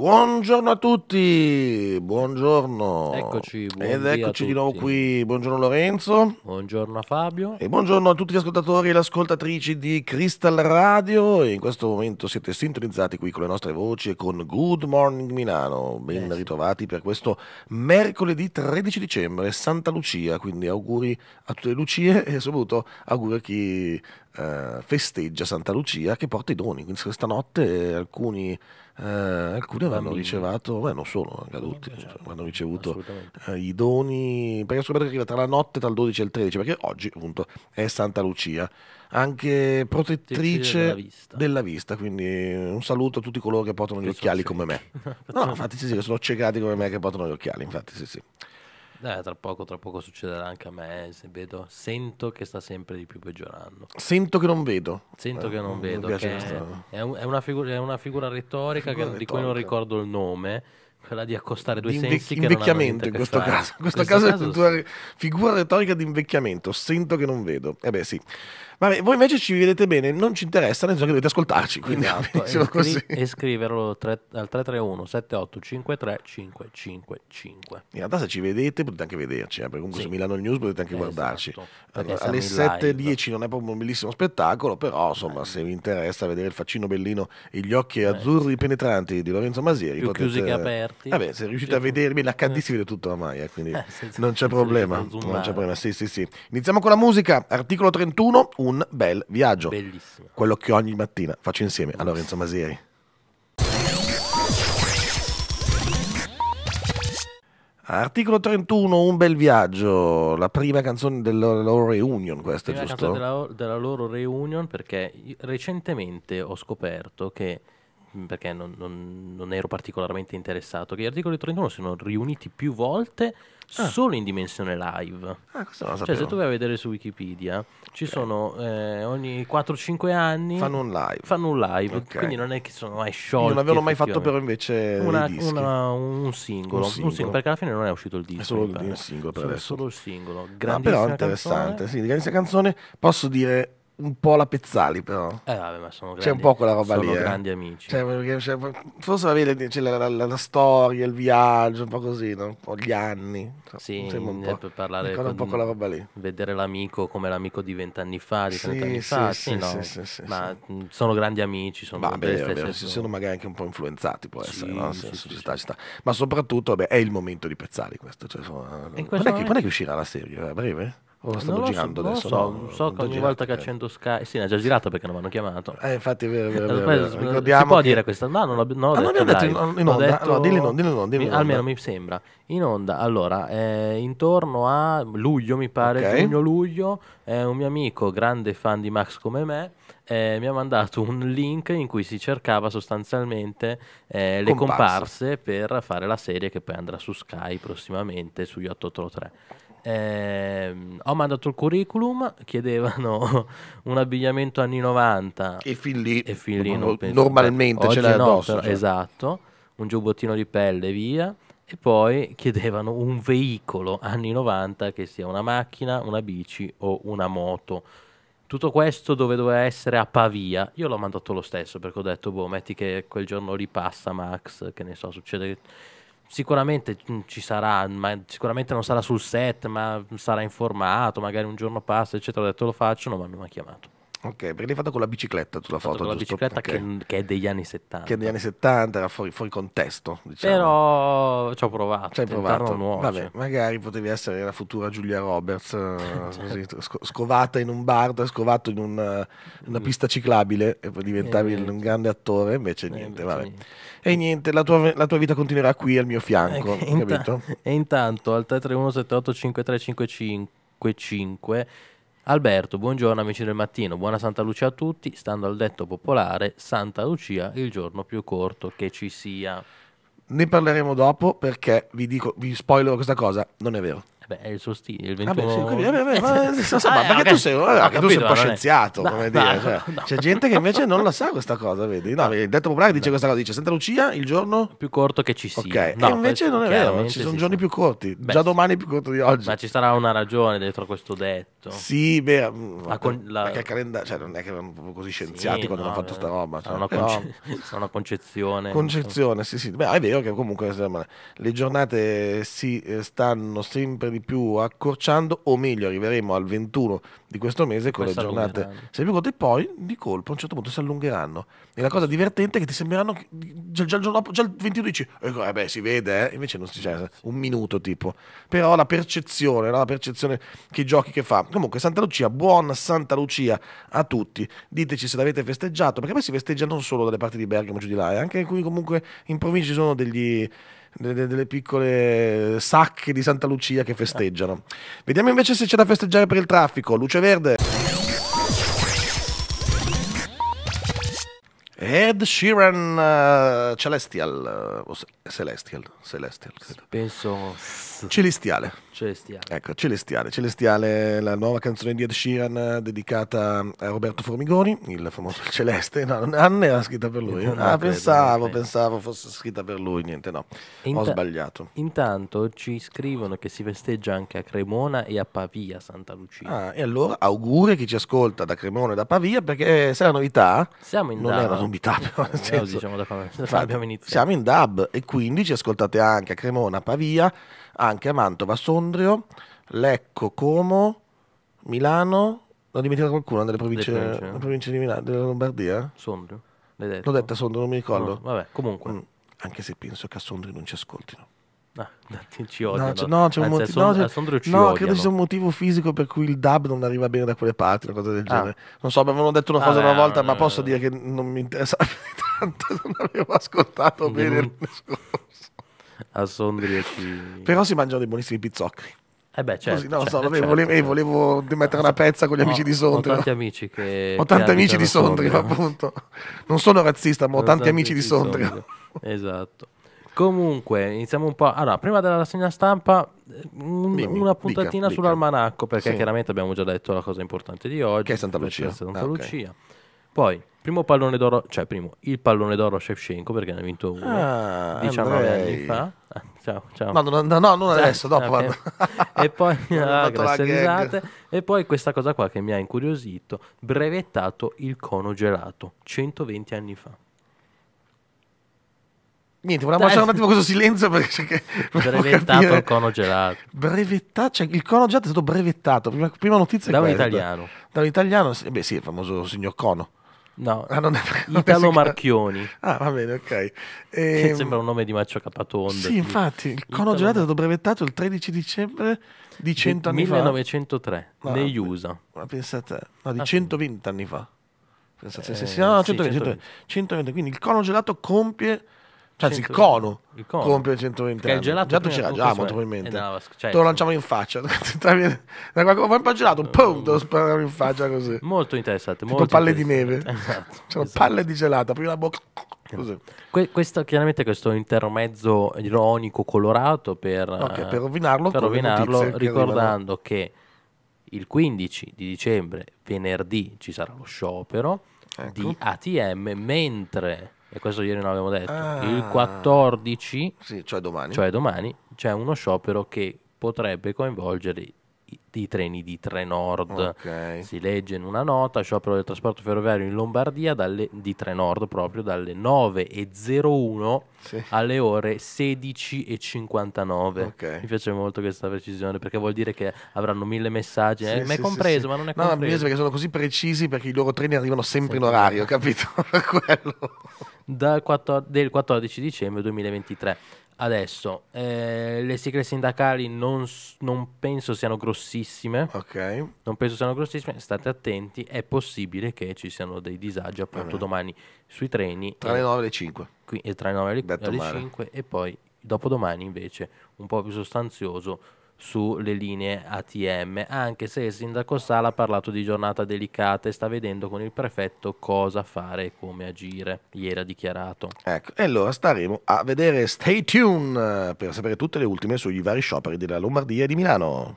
Buongiorno a tutti, buongiorno. Eccoci, buon Ed eccoci di nuovo qui. Buongiorno Lorenzo. Buongiorno a Fabio. E buongiorno a tutti gli ascoltatori e le ascoltatrici di Crystal Radio. in questo momento siete sintonizzati qui con le nostre voci e con Good Morning Milano. Ben eh, ritrovati per questo mercoledì 13 dicembre, Santa Lucia. Quindi auguri a tutte le Lucie e soprattutto auguri a chi eh, festeggia Santa Lucia che porta i doni. Quindi questa notte alcuni, eh, alcuni avranno ricevuto, beh, non solo, anche adulti, cioè, hanno ricevuto eh, i doni, perché scopate che arriva tra la notte tra il 12 e il 13, perché oggi appunto è Santa Lucia, anche protettrice della vista. della vista. quindi un saluto a tutti coloro che portano gli che occhiali come me. no, infatti sì, sì, che sono ciecati come me che portano gli occhiali, infatti sì sì. Eh, tra poco, tra poco succederà anche a me. Se vedo, sento che sta sempre di più peggiorando. Sento che non vedo. Sento eh, che non vedo. Che è, è, una figura, è, una figura, retorica, figura che, retorica. di cui non ricordo il nome quella di accostare due di inve- sensi invecchiamento in questo caso in questo, questo caso, caso è sì. figura retorica di invecchiamento sento che non vedo eh beh sì Vabbè, voi invece ci vedete bene, non ci interessa, nel senso che dovete ascoltarci. Quindi esatto, e, così. e scriverlo tre, al 331 7853 555. In realtà se ci vedete potete anche vederci, eh, comunque sì. su Milano News potete anche esatto, guardarci. Allora, alle 7.10 non è proprio un bellissimo spettacolo, però insomma eh. se vi interessa vedere il faccino bellino e gli occhi eh. azzurri penetranti di Lorenzo Masieri, Più potete... chiusi che aperti. Vabbè, se riuscite sì. a vedermi, la eh. HD si vede tutto ormai, eh, quindi eh, senza, non c'è problema. Non c'è problema, sì sì sì. Iniziamo con la musica, articolo 31, 1 un bel viaggio. Bellissimo. Quello che ogni mattina faccio insieme a Lorenzo Masieri. Articolo 31, un bel viaggio, la prima canzone della loro reunion, questa prima giusto? La canzone della, della loro reunion perché recentemente ho scoperto che perché non, non, non, ero particolarmente interessato, che gli articoli 31 sono riuniti più volte ah. solo in dimensione live. Ah, Cioè, se tu vai a vedere su Wikipedia, ci okay. sono eh, ogni 4-5 anni... Fanno un live. Fanno un live, okay. quindi non è che sono mai sciolti. Non avevano mai fatto però invece una, una, un, singolo, un, singolo. un, singolo, perché alla fine non è uscito il disco. È solo il, singolo per adesso. Solo il singolo. Grandissima ah, però interessante, canzone. sì, grandissima canzone. Posso dire un po' la Pezzali, però. Eh, vabbè, ma sono grandi, C'è un po' quella roba lì. Sono eh. amici. Cioè, perché, cioè, forse vabbè, c'è la, la, la, la, storia, il viaggio, un po' così, no? un po' gli anni. Cioè, sì, un po', per parlare con, un po' quella roba lì. Vedere l'amico come l'amico di vent'anni fa, di trent'anni sì, fa. Sì, sì, no? sì, sì, ma sono grandi amici, sono vabbè, delle vabbè, stesse. sono magari anche un po' influenzati, può essere, no? Sì, sì, città, città. Ma soprattutto, vabbè, è il momento di Pezzali questo. Cioè, sono... questo quando, è che, quando è che uscirà la serie? Eh, a breve? O stanno non girando so, adesso? No, so, no, so che ogni volta che accendo Sky. Eh sì, ne ha già girato perché non mi hanno chiamato. Eh, infatti, è vero, è vero, vero. Si può che... dire questa? No, non l'ho detto. Ah, non detto in, in onda. Detto... No, dillo non, dillo non. Dillo mi, almeno mi sembra. In onda, allora, eh, intorno a luglio, mi pare, okay. giugno-luglio, eh, un mio amico, grande fan di Max come me, eh, mi ha mandato un link in cui si cercava sostanzialmente eh, le comparse. comparse per fare la serie che poi andrà su Sky prossimamente su 883. Eh, ho mandato il curriculum, chiedevano un abbigliamento anni 90. E fin lì, e fin lì no, normalmente ce l'hai addosso. No, però, cioè. Esatto, un giubbottino di pelle, via. E poi chiedevano un veicolo anni 90 che sia una macchina, una bici o una moto. Tutto questo dove doveva essere a Pavia, io l'ho mandato lo stesso perché ho detto, boh, metti che quel giorno lì passa Max, che ne so, succede sicuramente mm, ci sarà, ma sicuramente non sarà sul set, ma sarà informato, magari un giorno passa, eccetera. Ho detto lo faccio, non mi ha chiamato. Ok, perché l'hai fatto con la bicicletta tu la foto, con la bicicletta okay. che, che, è degli anni 70. Che è degli anni 70, era fuori, fuori contesto, diciamo. Però ci ho provato. Ci hai provato. Nuovo, Vabbè, magari potevi essere la futura Giulia Roberts, certo. sc- scovata in un bar, scovato in una, una pista ciclabile e poi diventavi e un grande attore, invece e niente, niente. E niente, la tua, la tua, vita continuerà qui al mio fianco, e ecco, capito? Inta- e intanto al 331 78 5355 Alberto, buongiorno amici del mattino, buona Santa Lucia a tutti, stando al detto popolare, Santa Lucia il giorno più corto che ci sia. Ne parleremo dopo perché vi dico, vi spoilerò questa cosa, non è vero. Beh, è il suo stile, il 21... Vabbè, sì, vabbè, vabbè, ma, insomma, eh, tu sei, vabbè, capito, un po' scienziato, no, dire. No, cioè, no. C'è gente che invece non la sa questa cosa, vedi? No, il detto popolare dice questa cosa, dice Santa Lucia il giorno... Più corto che ci sia. Ok, no, e invece non è vero, ci sono giorni più corti, beh, già domani più corto di oggi. Ma ci sarà una ragione dietro questo detto. Sì, beh, la mm, con, la... perché calendario, cioè non è che erano proprio così scienziati sì, quando hanno fatto eh, sta roba. Cioè, una, concezione. Concezione, sì, sì. Beh, è vero che comunque le giornate si eh, stanno sempre di di più accorciando, o meglio arriveremo al 21 di questo mese con le giornate sempre corte e poi di colpo a un certo punto si allungheranno. E la cosa divertente è che ti sembreranno già, già il giorno dopo, già il 22 dici, eh, eh beh si vede, eh? invece non si c'è un minuto tipo. Però la percezione, no? la percezione che giochi che fa. Comunque Santa Lucia, buona Santa Lucia a tutti. Diteci se l'avete festeggiato, perché poi si festeggia non solo dalle parti di Bergamo giù di là, eh, anche qui comunque in provincia ci sono degli delle, delle, piccole sacche di Santa Lucia che festeggiano. Vediamo invece se c'è da festeggiare per il traffico. Luce verde. Ed Sheeran uh, Celestial, uh, Celestial, Celestial, credo. penso Celestiale. Celestiale. Ecco, Celestiale, Celestiale, la nuova canzone di Ed Sheeran eh, dedicata a Roberto Formigoni, il famoso Celeste, no, non era scritta per lui. ah, credo, pensavo, pensavo fosse scritta per lui, niente, no. Inta- Ho sbagliato. Intanto ci scrivono che si festeggia anche a Cremona e a Pavia Santa Lucia. Ah, e allora auguri a chi ci ascolta da Cremona e da Pavia perché se è una novità Siamo in non DAB. è una novità, però nel diciamo da, da abbiamo iniziato. Siamo in dub e quindi ci ascoltate anche a Cremona, a Pavia anche a Mantova, Sondrio, Lecco, Como, Milano. L'ho dimenticato qualcuno delle province, province. province di Milano, della Lombardia? Sondrio. L'ho detta Sondrio, non mi ricordo. No, vabbè, comunque. Mm, anche se penso che a Sondrio non ci ascoltino. No, ah, ci odiano. No, c'è, no, un motivo. No, no, credo ci sia un motivo fisico per cui il dub non arriva bene da quelle parti, una cosa del ah. genere. Non so, avevano detto una ah, cosa beh, una volta, ma posso dire che non mi interessa tanto, non avevo ascoltato bene il discorso a Sondrio e ti... Però si mangiano dei buonissimi pizzocchi. Eh beh, certo, Così, no, certo, so, vabbè, certo. volevo, certo. eh, volevo, mettere una pezza con gli no, amici di Sondrio. Ho tanti amici che... Ho tanti amici di Sondrio, Sondrio, appunto. Non sono razzista, ma ho tanti, tanti amici di Sondrio. Sondrio. Esatto. Comunque, iniziamo un po'. Allora, prima della rassegna stampa, un, Dimmi, una puntatina dica, sull'almanacco, perché sì. chiaramente abbiamo già detto la cosa importante di oggi. Che è Santa Lucia. Santa ah, Lucia. Okay. Poi, primo pallone d'oro, cioè primo, il pallone d'oro Shevchenko perché ne ha vinto uno ah, 19 Andrei. anni fa. Ciao, ah, ciao, ciao. No, no, no, non adesso, dopo. Okay. e poi, ah, grazie risate. E poi questa cosa qua che mi ha incuriosito, brevettato il cono gelato, 120 anni fa. Niente, volevamo lasciare un attimo questo silenzio perché... brevettato il cono gelato. Brevettato, cioè il cono gelato è stato brevettato, prima, prima notizia Da un italiano. Da un italiano, beh sì, il famoso signor Cono. No, ah, non è, non Italo Marchioni. Ah, va bene, ok. E... Ehm, sembra un nome di Maccio Capatonda. Sì, infatti, il cono gelato è stato brevettato il 13 dicembre di 100 anni 1903, fa. 1903, negli USA. Ma pensate, no, di ah, 120 sì. anni fa. Pensate, eh, sì, no, 120, sì, 120. 120, quindi il cono gelato compie cioè, il cono, il cono compie 120 anni. Il gelato già c'era già, molto probabilmente. Eh cioè, te lo eh. lanciamo in faccia. da qualcuno un po' gelato, pum, te lo sparavano in faccia così. Molto interessante. Tipo molto palle interessante. di neve. Esatto, esatto. palle di gelato, aprì la bocca. Eh. Que- questo, chiaramente questo intermezzo ironico colorato per, okay, per rovinarlo, per rovinarlo ricordando che, che il 15 di dicembre, venerdì, ci sarà lo sciopero ecco. di ATM, mentre e questo ieri non l'abbiamo detto, ah, il 14, sì, cioè, domani. cioè domani, c'è uno sciopero che potrebbe coinvolgere i, i treni di Trenord. Okay. Si legge in una nota, sciopero del trasporto ferroviario in Lombardia dalle, di Trenord proprio dalle 9.01 sì. alle ore 16.59. Okay. Mi piace molto questa precisione perché vuol dire che avranno mille messaggi. Sì, eh, sì, ma è compreso, ma non è compreso. No, perché sono così precisi perché i loro treni arrivano sempre in orario, capito? Quello quattor- del 14 dicembre 2023. Adesso, eh, le sigle sindacali non, non, penso siano grossissime. Ok. Non penso siano grossissime, state attenti, è possibile che ci siano dei disagi appunto Vabbè. domani sui treni. Tra le 9 e le 5. Qui, e tra le 9 e le, alle 5 e poi dopodomani invece un po' più sostanzioso sulle linee ATM, anche se il sindaco Sala ha parlato di giornata delicata e sta vedendo con il prefetto cosa fare e come agire, ieri ha dichiarato. Ecco, e allora staremo a vedere, stay tuned eh, per sapere tutte le ultime sugli vari scioperi della Lombardia e di Milano.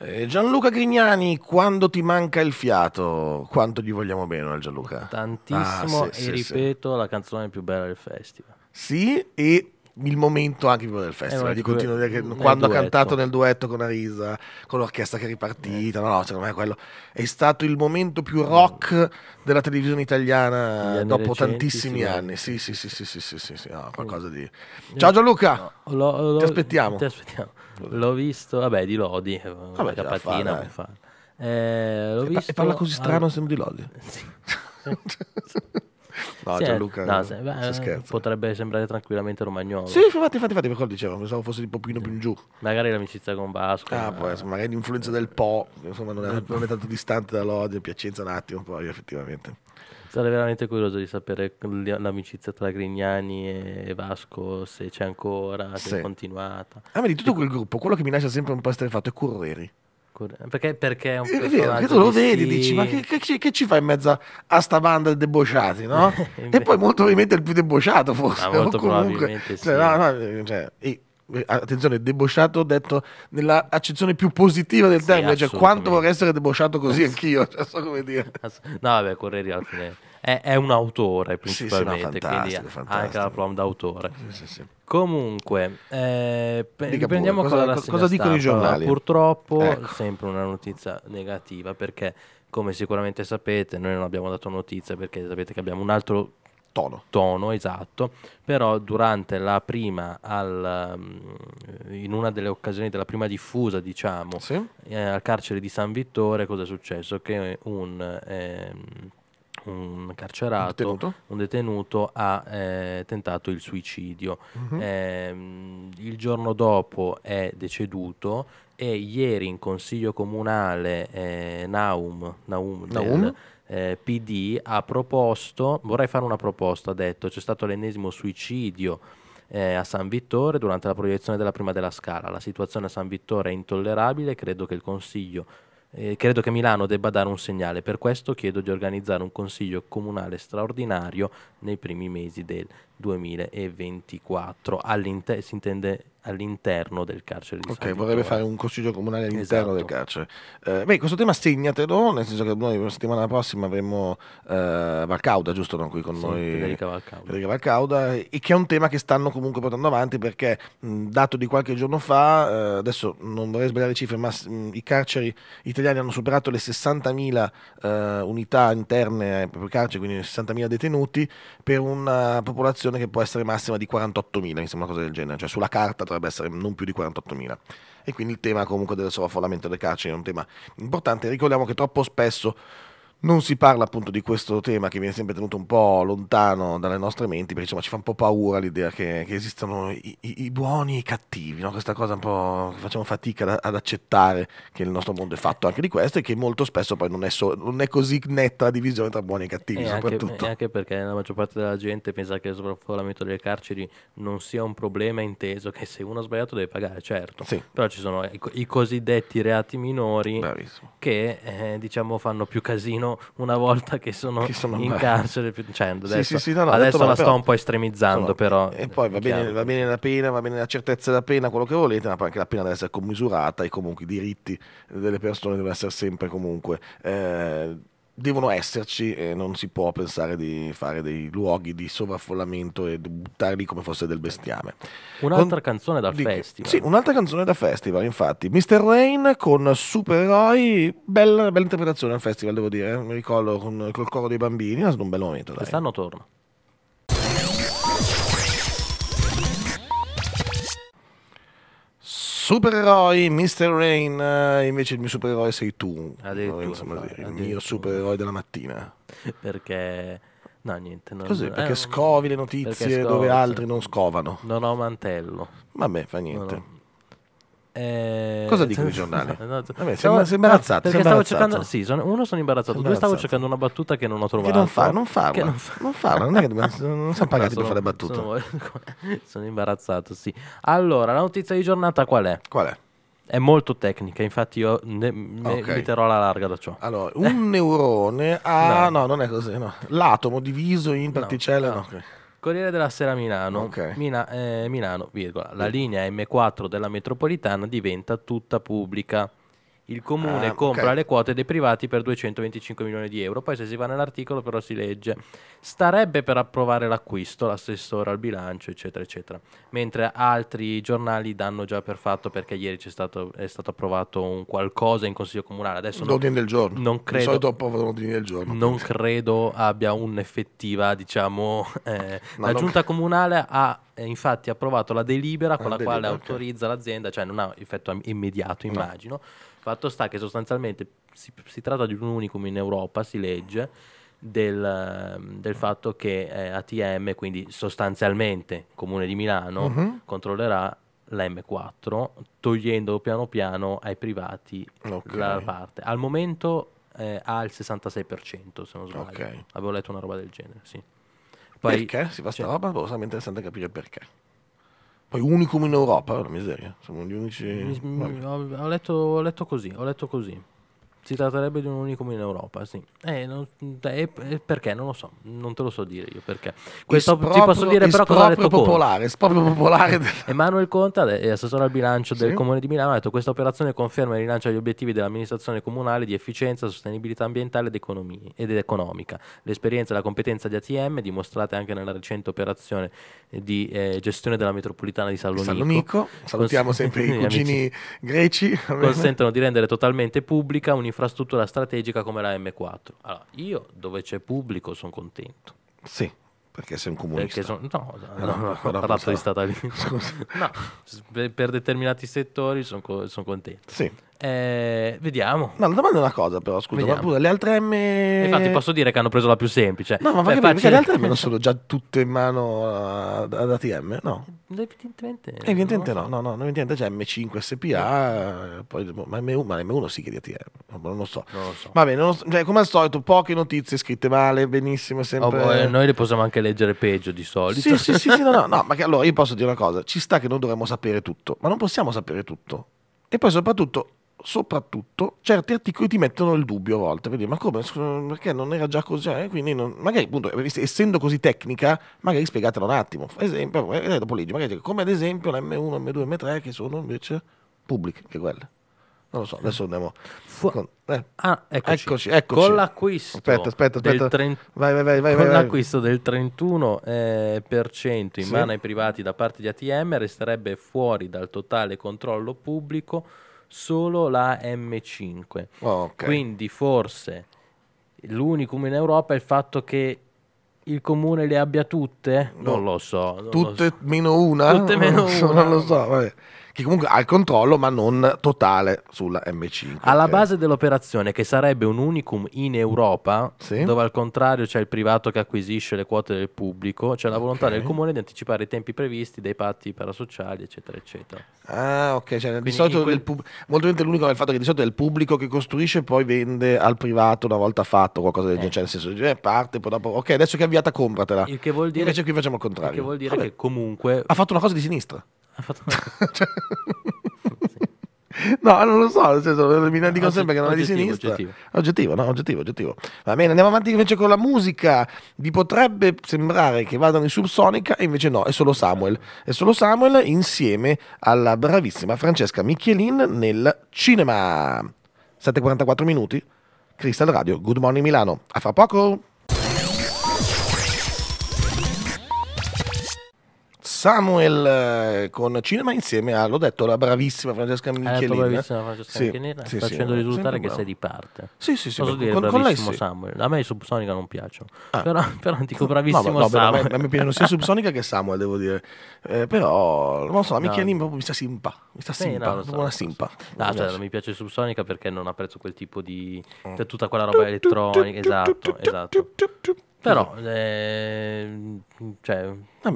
Eh, Gianluca Grignani, quando ti manca il fiato, quanto gli vogliamo bene al Gianluca? Tantissimo ah, sì, e sì, ripeto sì. la canzone più bella del festival. Sì, e il momento anche proprio del festival eh, di continuare che, quando ha cantato nel duetto con Arisa con l'orchestra che è ripartita eh. no, no secondo me è quello è stato il momento più mm. rock della televisione italiana dopo recenti, tantissimi sì, anni sì sì sì sì sì sì, sì, sì no, mm. qualcosa di ciao Gianluca no, lo, lo, ti aspettiamo ti aspettiamo l'ho visto vabbè di Lodi vabbè, eh, ah, la patina fa, eh. fa. eh, e, visto... e parla così strano ah, sembra di Lodi sì. No, sì, Gianluca, no, se, beh, se potrebbe sembrare tranquillamente romagnolo. Sì, infatti, infatti, infatti per quello dicevo, pensavo fosse di Popino più in giù. Magari l'amicizia con Vasco. Ah, ma... Eh. essere, magari l'influenza del Po, insomma, non è, non è tanto distante dall'odio, Piacenza un attimo poi effettivamente. Sarei veramente curioso di sapere l'amicizia tra Grignani e Vasco, se c'è ancora, se sì. è continuata. A ah, me di tutto quel gruppo, quello che mi lascia sempre un po' fatto è Curreri. Perché, perché è un è vero, perché tu lo vedi, dici, ma che, che, che, ci fai in mezzo a sta banda di debociati, no? e poi molto probabilmente è il più debociato ah, forse. Ma molto comunque, cioè, sì. cioè, no, no, eh, cioè, e, eh, attenzione, debociato detto nella accezione più positiva del sì, termine, cioè quanto vorrei essere debociato così anch'io, cioè, so come dire. No, vabbè, Correri alla fine è, è, un autore principalmente, sì, sì, no, quindi fantastico. anche la prom d'autore. Sì, sì, sì. Comunque, eh, riprendiamo pure, cosa, cosa, cosa dicono i giornali. Purtroppo ecco. sempre una notizia negativa perché, come sicuramente sapete, noi non abbiamo dato notizia perché sapete che abbiamo un altro tono, tono esatto, però durante la prima, al, mm, in una delle occasioni della prima diffusa, diciamo, sì. eh, al carcere di San Vittore, cosa è successo? Che un... Ehm, Mm, un carcerato, detenuto. un detenuto, ha eh, tentato il suicidio. Mm-hmm. Eh, il giorno dopo è deceduto e ieri in consiglio comunale eh, Naum, Naum, Naum? Del, eh, PD ha proposto, vorrei fare una proposta, ha detto c'è stato l'ennesimo suicidio eh, a San Vittore durante la proiezione della prima della Scala. La situazione a San Vittore è intollerabile, credo che il Consiglio eh, credo che Milano debba dare un segnale, per questo chiedo di organizzare un consiglio comunale straordinario nei primi mesi del 2024, all'inter- si intende all'interno del carcere di Ok, vorrebbe fare un consiglio comunale all'interno esatto. del carcere. Eh, beh, questo tema segnatelo, nel senso che noi la settimana prossima avremo eh, Valcauda, giusto? No? Qui con sì, noi Federica Valcauda. Federica Valcauda. e che è un tema che stanno comunque portando avanti perché mh, dato di qualche giorno fa, eh, adesso non vorrei sbagliare le cifre, ma mh, i carceri italiani hanno superato le 60.000 eh, unità interne per carcere, quindi 60.000 detenuti, per una popolazione dimensione che può essere massima di 48.000, mi sembra una cosa del genere, cioè sulla carta dovrebbe essere non più di 48.000. E quindi il tema comunque del sovraffollamento delle carceri è un tema importante. Ricordiamo che troppo spesso non si parla appunto di questo tema che viene sempre tenuto un po' lontano dalle nostre menti, perché insomma ci fa un po' paura l'idea che, che esistano i, i, i, buoni e i cattivi, no? questa cosa un po' facciamo fatica ad, ad, accettare che il nostro mondo è fatto anche di questo e che molto spesso poi non è, so, non è così netta la divisione tra buoni e cattivi e soprattutto. Anche, e anche perché la maggior parte della gente pensa che il sovraffollamento delle carceri non sia un problema inteso, che se uno ha sbagliato deve pagare, certo, sì. però ci sono i, i cosiddetti reati minori Bravissimo. che eh, diciamo fanno più casino una volta che sono, che sono in carcere. Cioè, adesso, sì, sì, no, no, adesso detto, la però, sto un po' estremizzando, no, però. E poi va bene, va bene, la pena, va bene la certezza della pena, quello che volete, ma anche la pena deve essere commisurata e comunque i diritti delle persone devono essere sempre comunque. Eh, devono esserci e non si può pensare di fare dei luoghi di sovraffollamento e buttarli come fosse del bestiame. Un'altra non... canzone da di... festival. Sì, un'altra canzone da festival, infatti. Mr. Rain con Supereroi, bella, bella interpretazione al festival, devo dire. Eh. Mi ricordo con, col coro dei bambini, è stato un bel momento. Quest'anno torno. supereroi Mr. Rain, eh, invece il mio supereroe sei tu. Lorenzo Maseri, il mio supereroe della mattina. Perché... No, niente. Non... Così, perché eh, scovi le notizie scovo, dove altri sì. non scovano. Non ho mantello. Vabbè, fa niente. No, no. Eh, Cosa dicono i giornali? No, esatto. Vabbè, stavo, sembra, sembra Perché sembra stavo razzato. cercando, sì, sono, uno sono imbarazzato, due stavo cercando una battuta che non ho trovato. Che non, fa, non farla, che non, fa. non farla, non è che dobbiamo, non siamo pagati per fare battute. Sono, sono, imbarazzato, sì. Allora, la notizia di giornata qual è? Qual è? È molto tecnica, infatti io ne, okay. metterò la larga da ciò. Allora, un neurone ha... Ah, no. no. non è così, no. L'atomo diviso in particelle... No, no. Ah, okay. Corriere della Sera Milano, okay. Mina, eh, Milano virgola, la linea M4 della metropolitana diventa tutta pubblica il comune ah, compra okay. le quote dei privati per 225 milioni di euro. Poi se si va nell'articolo però si legge starebbe per approvare l'acquisto l'assessore al bilancio, eccetera, eccetera. Mentre altri giornali danno già per fatto perché ieri stato, è stato approvato un qualcosa in consiglio comunale. Adesso l'ordine del giorno. Non credo, del giorno, non credo abbia un'effettiva, diciamo, eh, la giunta c- comunale ha eh, infatti approvato la delibera con la, la delibera, quale okay. autorizza l'azienda, cioè non ha effetto immediato, immagino. No Fatto sta che sostanzialmente si, si tratta di un unicum in Europa, si legge, del, del fatto che eh, ATM, quindi sostanzialmente Comune di Milano, uh-huh. controllerà la M4, togliendo piano piano ai privati okay. la parte. Al momento eh, ha il 66%, se non sbaglio. Okay. Avevo letto una roba del genere, sì. Poi, perché si fa cioè, roba? Boh, Sarebbe interessante capire perché. Poi unicum in Europa, la miseria. Siamo gli unici... ho, letto, ho letto così, ho letto così. Si tratterebbe di un unicum in Europa, sì. Eh, non, eh, perché? Non lo so, non te lo so dire io perché. Questo ti posso dire però cosa ha detto popolare, Conte. popolare. Del... Emanuele Conte, assessore al bilancio del Comune di Milano, ha detto che questa operazione conferma e rilancia gli obiettivi dell'amministrazione comunale di efficienza, sostenibilità ambientale ed, economia, ed economica. L'esperienza e la competenza di ATM, dimostrate anche nella recente operazione di eh, gestione della metropolitana di Salonico. Salonico, salutiamo Cons- sempre i cugini amici. greci. Consentono di rendere totalmente pubblica un'informazione un'infrastruttura strategica come la M4. Allora, io dove c'è pubblico sono contento. Sì, perché sei un comunista. Son, no, no, no, no, ho parlato pensavo. di statalismo. no, per determinati settori sono co- son contento. Sì. Eh, vediamo. No, la domanda è una cosa, però, scusa, vediamo. ma pure le altre M. Infatti, posso dire che hanno preso la più semplice. No, ma Beh, cioè, capire, facile... le altre M non sono già tutte in mano ad, ATM, no? Evidentemente, eh, evidentemente no, no, no, no, evidentemente c'è M5 SPA, poi, ma, M1, ma M1 sì che di ATM, non lo so. Non lo so. Va bene, lo so, cioè, come al solito, poche notizie scritte male, benissimo, oh, sempre. Oh, boh, eh, noi le possiamo anche leggere peggio di solito. Sì, sì, sì, sì, no, no, no, ma che, allora io posso dire una cosa, ci sta che noi dovremmo sapere tutto, ma non possiamo sapere tutto. E poi soprattutto soprattutto certi articoli ti mettono il dubbio a volte, per dire, ma come, perché non era già così, eh? quindi non, magari appunto, eh, essendo così tecnica, magari spiegatelo un attimo, esempio, eh, eh, dopo leggi, magari come ad esempio la M1, M2, M3 che sono invece pubbliche, che quelle. Non lo so, adesso andiamo. Fu- con, eh. Ah, eccoci. Eccoci, eccoci. Con l'acquisto. Aspetta, aspetta, aspetta. Tren- vai, vai, vai, vai, con vai, l'acquisto vai. del 31% eh, per cento in sì. mano ai privati da parte di ATM resterebbe fuori dal totale controllo pubblico solo la M5. Oh, okay. Quindi forse l'unicum in Europa è il fatto che il comune le abbia tutte? No. Non lo so. Non tutte lo so. meno una? Tutte meno una. non lo so, vabbè che comunque ha il controllo ma non totale sulla M5. Alla base dell'operazione, che sarebbe un unicum in Europa, sì. dove al contrario c'è il privato che acquisisce le quote del pubblico, c'è la volontà okay. del comune di anticipare i tempi previsti dei patti parasociali, eccetera, eccetera. Ah, ok, cioè, di solito quel... pub... molto gente l'unico è il fatto che di solito è il pubblico che costruisce e poi vende al privato una volta fatto qualcosa del eh. genere, cioè, nel senso eh, parte, poi dopo, ok, adesso che è avviata compratela. Il che vuol dire... Invece qui facciamo il contrario. Il che vuol dire Vabbè. che comunque... Ha fatto una cosa di sinistra. Ha fatto una... cioè... No, non lo so, nel senso, mi dico sempre che non è di sinistra. Oggettivo. oggettivo, no, oggettivo, oggettivo. Va bene, andiamo avanti invece con la musica. Vi potrebbe sembrare che vadano in subsonica, invece no, è solo Samuel. È solo Samuel insieme alla bravissima Francesca Michielin nel cinema. 7.44 minuti, Crystal Radio, Good Morning Milano. A fra poco! Samuel eh, con cinema insieme a, ah, l'ho detto, la bravissima Francesca Minchelini. La bravissima Francesca sì, Minchelini, sì, facendo sì, risultare che sei di parte. Sì, sì, sì. Posso dire con, con sì. Samuel. A me i Subsonica non piacciono, ah. però, però dico bravissimo no, no, Samuel. No, a me, piacciono sia Subsonica che Samuel, devo dire. Eh, però, non so, la Minchelini proprio mi sta simpa, mi sta simpa, eh, no, so, una simpa. No, cioè, non mi piace Subsonica perché non apprezzo quel tipo di... Mm. Cioè tutta quella roba elettronica, esatto, esatto. Però, eh, cioè,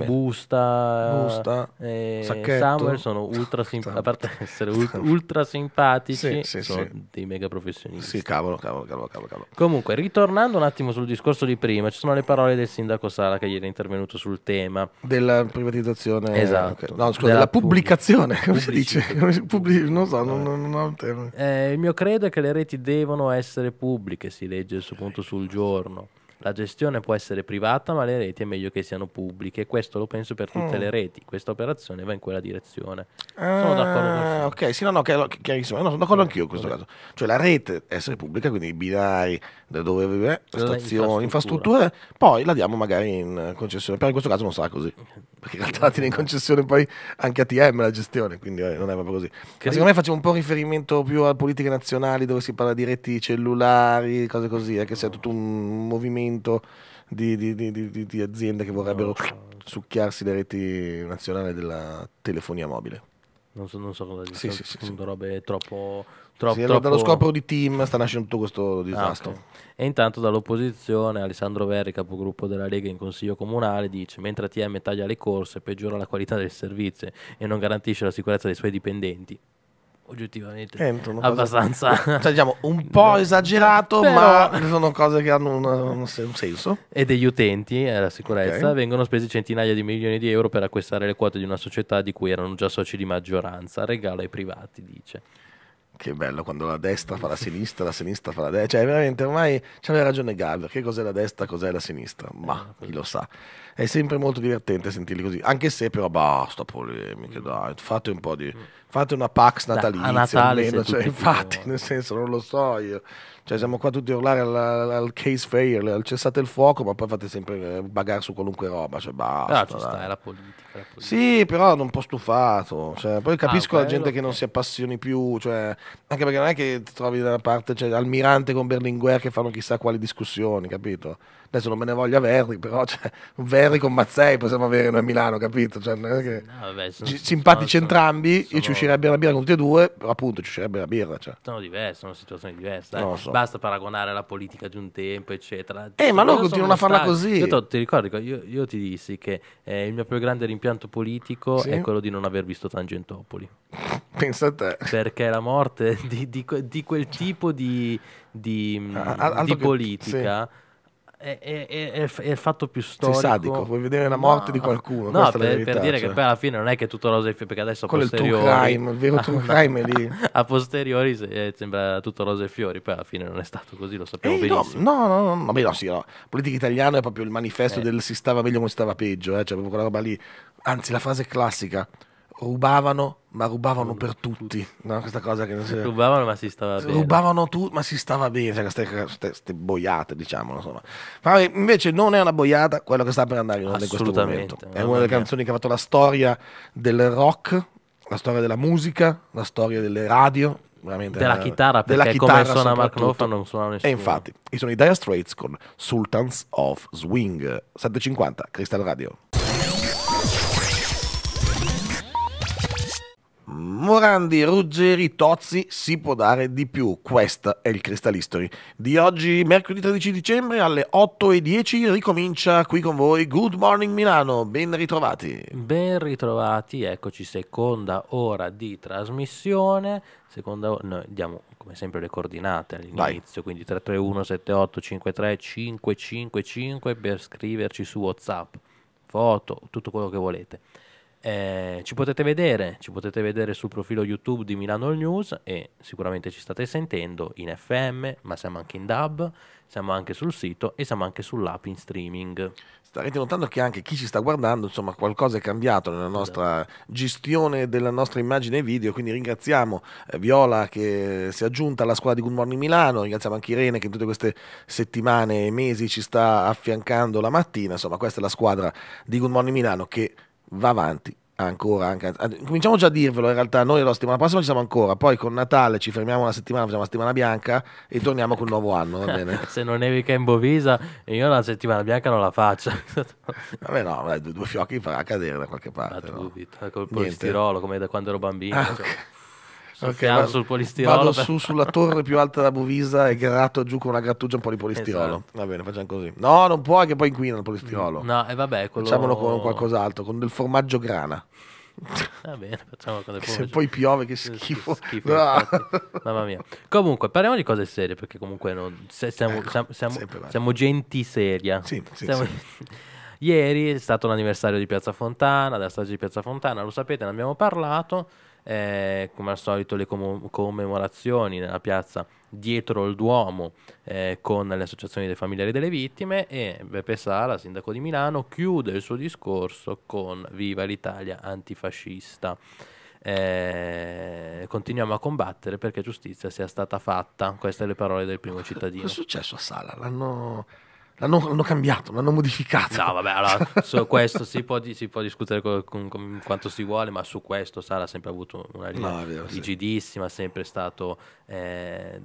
Busta, Busta eh, Summer sono ultra simpatici, a parte essere ultra, simpatici, sì, sì, sono sì. dei mega professionisti. Sì, cavolo, cavolo, cavolo, cavolo, Comunque, ritornando un attimo sul discorso di prima, ci sono le parole del sindaco Sala che ieri è intervenuto sul tema. Della privatizzazione. Esatto. Okay. No, scusa, della, della pubblicazione, come si dice? non so, non, non, ho un termine. Eh, il mio credo è che le reti devono essere pubbliche, si legge il suo punto sul giorno. La gestione può essere privata, ma le reti è meglio che siano pubbliche. Questo lo penso per tutte mm. le reti. Questa operazione va in quella direzione. Ah, sono d'accordo con Ok, sì, no, no, chiarissimo. No, sono d'accordo anch'io in questo caso. Cioè la rete essere pubblica, quindi i binari, da dove vive, stazioni, infrastrutture, poi la diamo magari in concessione. Però in questo caso non sarà così. Perché in realtà la tiene in esatto. concessione poi anche ATM la gestione, quindi eh, non è proprio così. Che... Secondo me facciamo un po' riferimento più a politiche nazionali dove si parla di reti cellulari, cose così, eh, che sia tutto un movimento aumento di, di, di, di aziende che vorrebbero no. succhiarsi le reti nazionali della telefonia mobile. Non so, non so cosa dire, sì, sì, sì, robe troppo... troppo, sì, troppo... Dallo scopo di team sta nascendo tutto questo disastro. Ah, okay. E intanto dall'opposizione Alessandro Verri, capogruppo della Lega in Consiglio Comunale, dice mentre ATM taglia le corse peggiora la qualità del servizio e non garantisce la sicurezza dei suoi dipendenti oggettivamente Entro, eh, abbastanza cosa... cioè, diciamo, un po' esagerato Però... ma sono cose che hanno una, un senso e degli utenti eh, la sicurezza okay. vengono spesi centinaia di milioni di euro per acquistare le quote di una società di cui erano già soci di maggioranza regalo ai privati dice che bello quando la destra fa la sinistra, la sinistra fa la destra. Cioè, veramente ormai c'aveva ragione Gaber. Che cos'è la destra, cos'è la sinistra? Ma eh, chi lo sa. È sempre molto divertente sentirli così. Anche se, però, basta polemiche, mm. dai. Fate un po' di. Mm. Fate una pax natalizia. a Natale, almeno, cioè, infatti, nel senso, non lo so io. Cioè, siamo qua tutti a urlare al, al case fair, al cessate il fuoco, ma poi fate sempre eh, bagare su qualunque roba. Cioè, basta. Ah, ci sta, è la politica. Sì, però non un po' stufato. Cioè, poi ah, capisco ah, la gente che non si appassioni più, cioè, anche perché non è che ti trovi da una parte cioè, Almirante con Berlinguer che fanno chissà quali discussioni, capito? Adesso non me ne voglio a Verri, però cioè, Verri con Mazzei possiamo avere noi a Milano, capito? Cioè, che... no, vabbè, sono, simpatici sono, entrambi, sono... io ci uscirebbe la birra con tutti e due, però appunto ci uscirebbe la birra. Cioè. Sono diverse, sono situazioni diverse. Eh. So. Basta paragonare la politica di un tempo, eccetera. Eh, ma loro continuano a farla così. Io ti ricordi, io, io ti dissi che eh, il mio più grande rimpianto rimpianto politico sì? è quello di non aver visto Tangentopoli. Pensa a te. Perché la morte di, di, di quel tipo di, di ah, mm, politica... Che, sì è, è, è, è, il fatto più storico. Sei sadico, vuoi vedere la morte no, di qualcuno. No, per, verità, per, dire cioè. che poi alla fine non è che tutto rose e fiori, perché adesso a posteriori... Quello è il, crime, il vero true crime è lì. a posteriori eh, sembra tutto rose e fiori, poi alla fine non è stato così, lo sappiamo eh, benissimo. No, no, no, no, vabbè no, sì, no. Politica italiana è proprio il manifesto eh. del si stava meglio come si stava peggio, eh, cioè proprio quella roba lì. Anzi, la frase classica, rubavano, ma rubavano per tutti. No? Questa cosa che non si... Rubavano, ma si stava bene. Rubavano tu, ma si stava bene. Cioè, queste, queste boiate, diciamo. Insomma. Ma invece non è una boiata quello che sta per andare in onda in questo momento. È una delle canzoni che ha fatto la storia del rock, la storia della musica, la storia delle radio. Veramente della una, eh, chitarra, perché chitarra come suona Mark Knopfler non suona nessuno. E infatti, sono i Dire Straits con Sultans of Swing. 750, Crystal Radio. Morandi, Ruggeri, Tozzi si può dare di più. Questo è il Crystal History. Di oggi, mercoledì 13 dicembre alle 8.10, ricomincia qui con voi Good Morning Milano. Ben ritrovati. Ben ritrovati, eccoci, seconda ora di trasmissione. Seconda, noi diamo come sempre le coordinate all'inizio, Vai. quindi 331 78 555 per scriverci su WhatsApp, foto, tutto quello che volete. Eh, ci, potete vedere, ci potete vedere sul profilo YouTube di Milano News e sicuramente ci state sentendo in FM, ma siamo anche in DAB, siamo anche sul sito e siamo anche sull'app in streaming. Starete notando che anche chi ci sta guardando, insomma, qualcosa è cambiato nella nostra gestione della nostra immagine e video, quindi ringraziamo eh, Viola che si è aggiunta alla squadra di Good Morning Milano, ringraziamo anche Irene che in tutte queste settimane e mesi ci sta affiancando la mattina, insomma, questa è la squadra di Good Morning Milano che va avanti ancora anche, cominciamo già a dirvelo in realtà noi la settimana prossima ci siamo ancora poi con Natale ci fermiamo una settimana facciamo la settimana bianca e torniamo col nuovo anno va bene se non nevica in Bovisa io la settimana bianca non la faccio vabbè no due, due fiocchi farà cadere da qualche ah, parte no? dubito, col polistirolo come da quando ero bambino ah, cioè. okay sul, okay, vado, sul polistirolo. Vado per... su sulla torre più alta della Bovisa e gratto giù con una grattugia un po' di polistirolo. Esatto. Va bene, facciamo così. No, non può, che poi inquina il polistirolo. No, e vabbè, quello... Facciamolo con qualcos'altro, con del formaggio grana. Va bene, facciamo grana. Se poi piove, che schifo. schifo no. Mamma mia. Comunque, parliamo di cose serie, perché comunque non, se, siamo, ecco, siamo, siamo, siamo, gente seria. Sì, sì, sì. Ieri è stato l'anniversario di Piazza Fontana, della strage di Piazza Fontana, lo sapete, ne abbiamo parlato eh, come al solito le com- commemorazioni nella piazza dietro il Duomo eh, con le associazioni dei familiari delle vittime e Beppe Sala, sindaco di Milano, chiude il suo discorso con Viva l'Italia antifascista. Eh, continuiamo a combattere perché giustizia sia stata fatta. Queste le parole del primo cittadino. Cosa è successo a Sala? L'hanno L'hanno, l'hanno, cambiato, l'hanno modificato. No, vabbè, allora, su questo si può, si può discutere con, con, con, quanto si vuole, ma su questo Sara ha sempre avuto una linea no, vero, rigidissima, sì. sempre stato eh,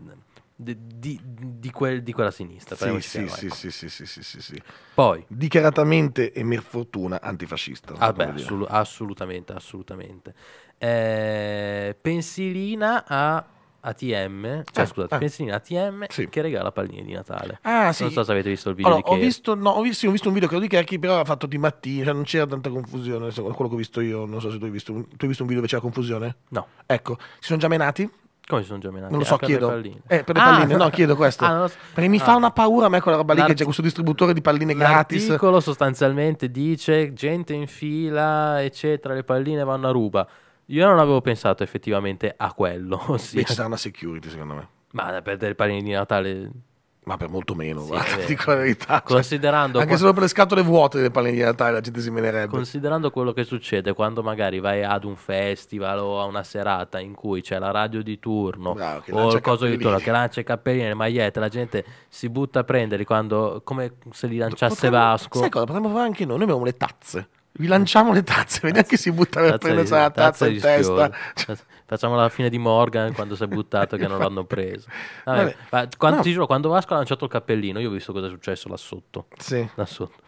di, di, quel, di, quella sinistra. Sì sì, chiaro, ecco. sì, sì, sì, sì, sì, Poi, Dichiaratamente e mer fortuna antifascista. Ah beh, assolut- assolutamente, assolutamente. Eh, pensilina a ATM, cioè ah, scusate, ah, pensierina ATM sì. che regala palline di Natale. Ah, sì. Non so se avete visto il video allora, ho visto, no, ho, visto, ho visto, un video credo di Kerchi, però ha fatto di mattina, cioè non c'era tanta confusione. Quello che ho visto io, non so se tu hai visto, tu hai visto un video dove c'era confusione? No. Ecco, si sono già menati? Come si sono già menati? Non lo eh, so, ah, per chiedo. Le eh, per le ah, palline, no, chiedo questo. Ah, so. Perché mi fa ah. una paura a me quella roba lì che c'è questo distributore di palline gratis. L'articolo sostanzialmente dice gente in fila, eccetera, le palline vanno a ruba. Io non avevo pensato effettivamente a quello. Ossia... Beh, ci sarà una security, secondo me. Ma per dei panini di Natale ma per molto meno, sì, dico la verità. Cioè, Considerando anche quanto... solo per le scatole vuote delle palline di Natale la gente si menerebbe. Considerando quello che succede quando magari vai ad un festival o a una serata in cui c'è la radio di turno Bravo, ah, o il di turno che lancia i cappellini, e le magliette, la gente si butta a prenderli quando, come se li lanciasse potremmo, Vasco. Sai cosa? Potremmo fare anche noi, noi abbiamo le tazze vi lanciamo le tazze, vediamo chi si butta per prendere la tazza, in testa. Facciamo la fine di Morgan quando si è buttato che non l'hanno preso. Vabbè, Vabbè. Quando, no. Ti giuro, quando Vasco ha lanciato il cappellino, io ho visto cosa è successo là sotto. Sì. Là sotto.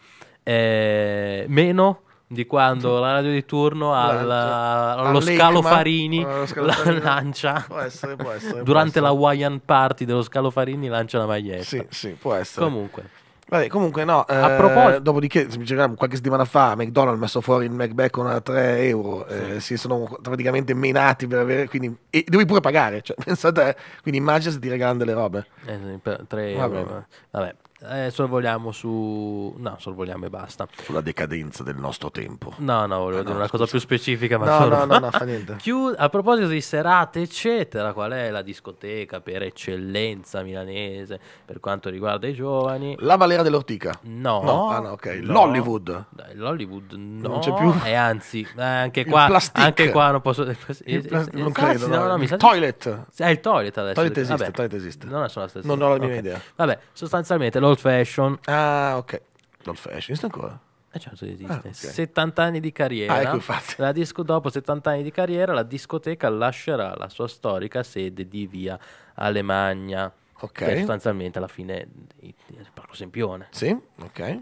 Eh, meno di quando la radio di turno al, allo scalo Farini Farini. lancia può essere, può essere, durante può la Hawaiian Party dello scalo Farini lancia la maglietta. Sì, sì, può essere. Comunque. Vabbè, comunque no, a eh, proposito, dopodiché qualche settimana fa McDonald's ha messo fuori il McBacon a 3 euro, eh, sì. eh, si sono praticamente menati per avere, quindi, e devi pure pagare, cioè, pensate, quindi immagina se ti regalano delle robe. Eh, 3 euro, eh. vabbè. vabbè eh, sorvoliamo su... No, sorvoliamo e basta. Sulla decadenza del nostro tempo. No, no, volevo ah, dire no, una scusa. cosa più specifica. Ma no, no, no, no, fa niente. Chiud- a proposito di serate, eccetera, qual è la discoteca per eccellenza milanese per quanto riguarda i giovani? La Valera dell'Ortica. No. no. Ah, no ok. L'Hollywood. L'Hollywood no. Non c'è più. E anzi, eh, anche, qua, anche qua non posso... Il plas- eh, eh, non credo. No, no, no, mi sa... È il toilet adesso. Toilet esiste, Vabbè. toilet esiste. Non è solo la stessa. Non ho la mia okay. idea. Vabbè, sostanzialmente lo l'old fashion. Ah, ok. L'old fashion esiste ancora? Eh certo esiste. Ah, okay. 70 anni di carriera. Ah, ecco, la disco, dopo 70 anni di carriera la discoteca lascerà la sua storica sede di via Alemagna. Ok. sostanzialmente alla fine il Parco Sempione. Sì, ok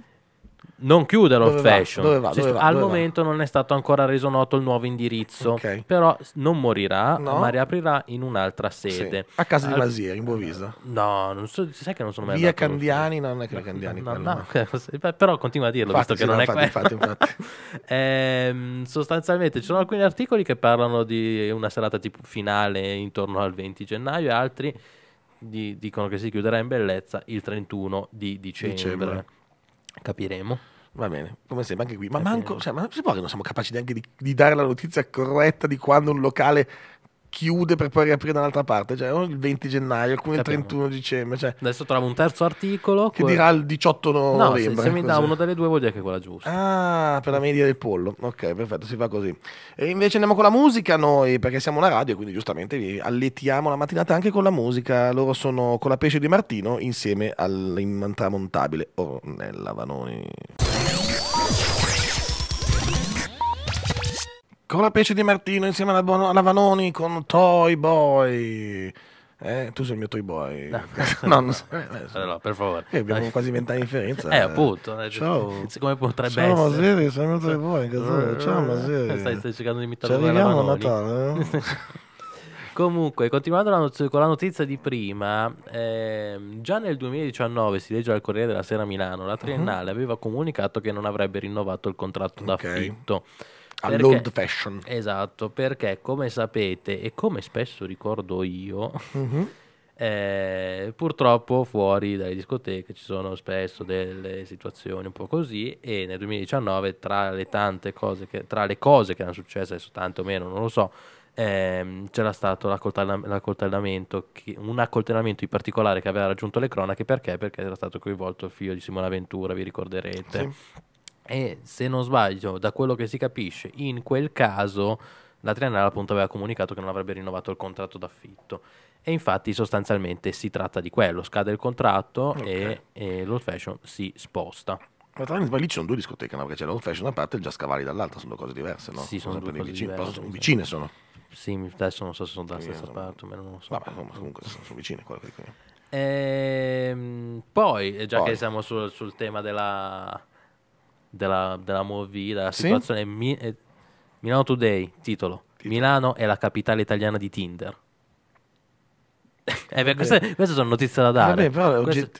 non chiude l'old fashion. Va, va, cioè, va, al momento non è stato ancora reso noto il nuovo indirizzo, okay. però non morirà, no. ma riaprirà in un'altra sede. Sì. A casa di Masia, in Bovisa. No, non so, sai che non sono mai Via Candiani, non è che Candiani no, no, no. però continua a dirlo, infatti, visto sì, che non infatti, è infatti, infatti. eh, sostanzialmente ci sono alcuni articoli che parlano di una serata tipo finale intorno al 20 gennaio e altri di, dicono che si chiuderà in bellezza il 31 di dicembre. dicembre. Capiremo. Va bene, come sempre anche qui. Ma, manco, cioè, ma si può che non siamo capaci neanche di, di dare la notizia corretta di quando un locale chiude per poi riaprire da un'altra parte, cioè oh, il 20 gennaio, alcuni il 31 dicembre. Cioè, Adesso trovo un terzo articolo che quel... dirà il 18 no, novembre. Se, se mi dà una delle due vuol dire che è quella giusta. Ah, per la media del pollo. Ok, perfetto, si fa così. E invece andiamo con la musica noi, perché siamo una radio, quindi giustamente vi alletiamo la mattinata anche con la musica. Loro sono con la pesce di Martino insieme all'immantramontabile Ornella Vanoni. con la pesce di Martino insieme alla, Bono, alla Vanoni con Toy Boy. Eh, tu sei il mio toy boy. No, eh, eh, no, no, so. per favore. Eh, abbiamo quasi vent'anni di differenza. Eh, eh. appunto. Ciao. Come potrebbe Ciao, essere. Maseri, sei il mio toy boy. Ciao, Maseri. Stai, stai cercando di imitare Ci arriviamo a Natale. Comunque, continuando la not- con la notizia di prima, ehm, già nel 2019, si legge al Corriere della Sera Milano, la mhm. Triennale uh-huh. aveva comunicato che non avrebbe rinnovato il contratto okay. d'affitto all'old fashion. Esatto, perché come sapete e come spesso ricordo io, mm-hmm. eh, purtroppo fuori dalle discoteche ci sono spesso delle situazioni un po' così e nel 2019 tra le tante cose che, tra le cose che erano successe, adesso tante o meno, non lo so, ehm, c'era stato l'accoltellamento, un accoltellamento in particolare che aveva raggiunto le cronache perché? Perché era stato coinvolto il figlio di Simona Ventura, vi ricorderete. Sì e se non sbaglio, da quello che si capisce, in quel caso la triennale appunto aveva comunicato che non avrebbe rinnovato il contratto d'affitto. E infatti sostanzialmente si tratta di quello, scade il contratto okay. e, e l'old fashion si sposta. Ma tra l'altro lì ci sono due discoteche, no? perché c'è l'old fashion da una parte e il jazz Cavalli dall'altra, sono due cose diverse, no? Sì, sono, sono due cose vicine, diverse, sono vicine sono. Sì, adesso non so se sono dalla stessa sono... parte, ma non lo so. Vabbè, insomma, comunque sono vicine quello che dico io. Ehm, poi, eh, già poi. che siamo sul, sul tema della della, della movie, della situazione. Sì? Mi, eh, Milano Today, titolo. titolo. Milano è la capitale italiana di Tinder. eh, queste, queste, sono notizie da dare. Vabbè, però queste...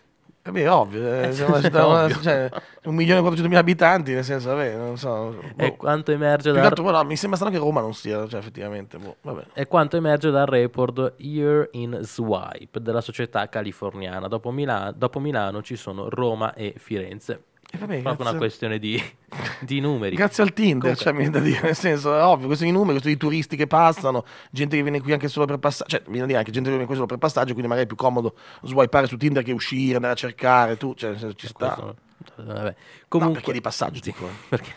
Vabbè, ovvio, eh, eh siamo ovvio. Cioè, un milione e quattrocentomila abitanti, nel senso, vabbè, non so. Boh. E quanto emerge dal... Altro, no, mi sembra strano che Roma non sia, cioè, effettivamente, boh, E quanto emerge dal report Year in Swipe della società californiana. Dopo, Mila- dopo Milano ci sono Roma e Firenze. E vabbè, proprio una questione di, di numeri. Grazie al Tinder, Comunque. cioè, mi da dire, nel senso, è ovvio, questi numeri, questi di turisti che passano, gente che viene qui anche solo per passaggio, cioè, viene a dire anche gente che viene qui solo per passaggio, quindi magari è più comodo swipare su Tinder che uscire, andare a cercare, tu, cioè, nel senso, ci eh, sta. Questo, vabbè. Comunque, no, perché di passaggio, sì, dico. Eh. Perché?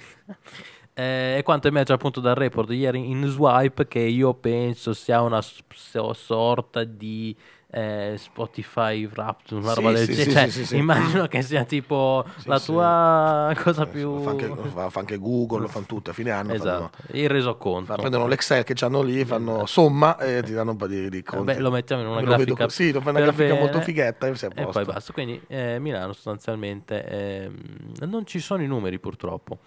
Eh, quanto emerge appunto dal report di ieri in Swipe che io penso sia una sorta di eh, Spotify Wrapped, una roba sì, del sì, genere. Sì, cioè, immagino che sia tipo la tua cosa eh, più. Lo fa, anche, fa, anche, Google, lo fanno tutto a fine anno. Esatto. Fanno, il resoconto. Prendono l'Excel che hanno lì, fanno eh. somma e ti danno un po' di, di eh, conti. Beh, lo mettiamo in una grafica. Vedo, sì, lo fa una grafica bene, molto fighetta e, e poi basta. Quindi eh, Milano sostanzialmente eh, non ci sono i numeri purtroppo.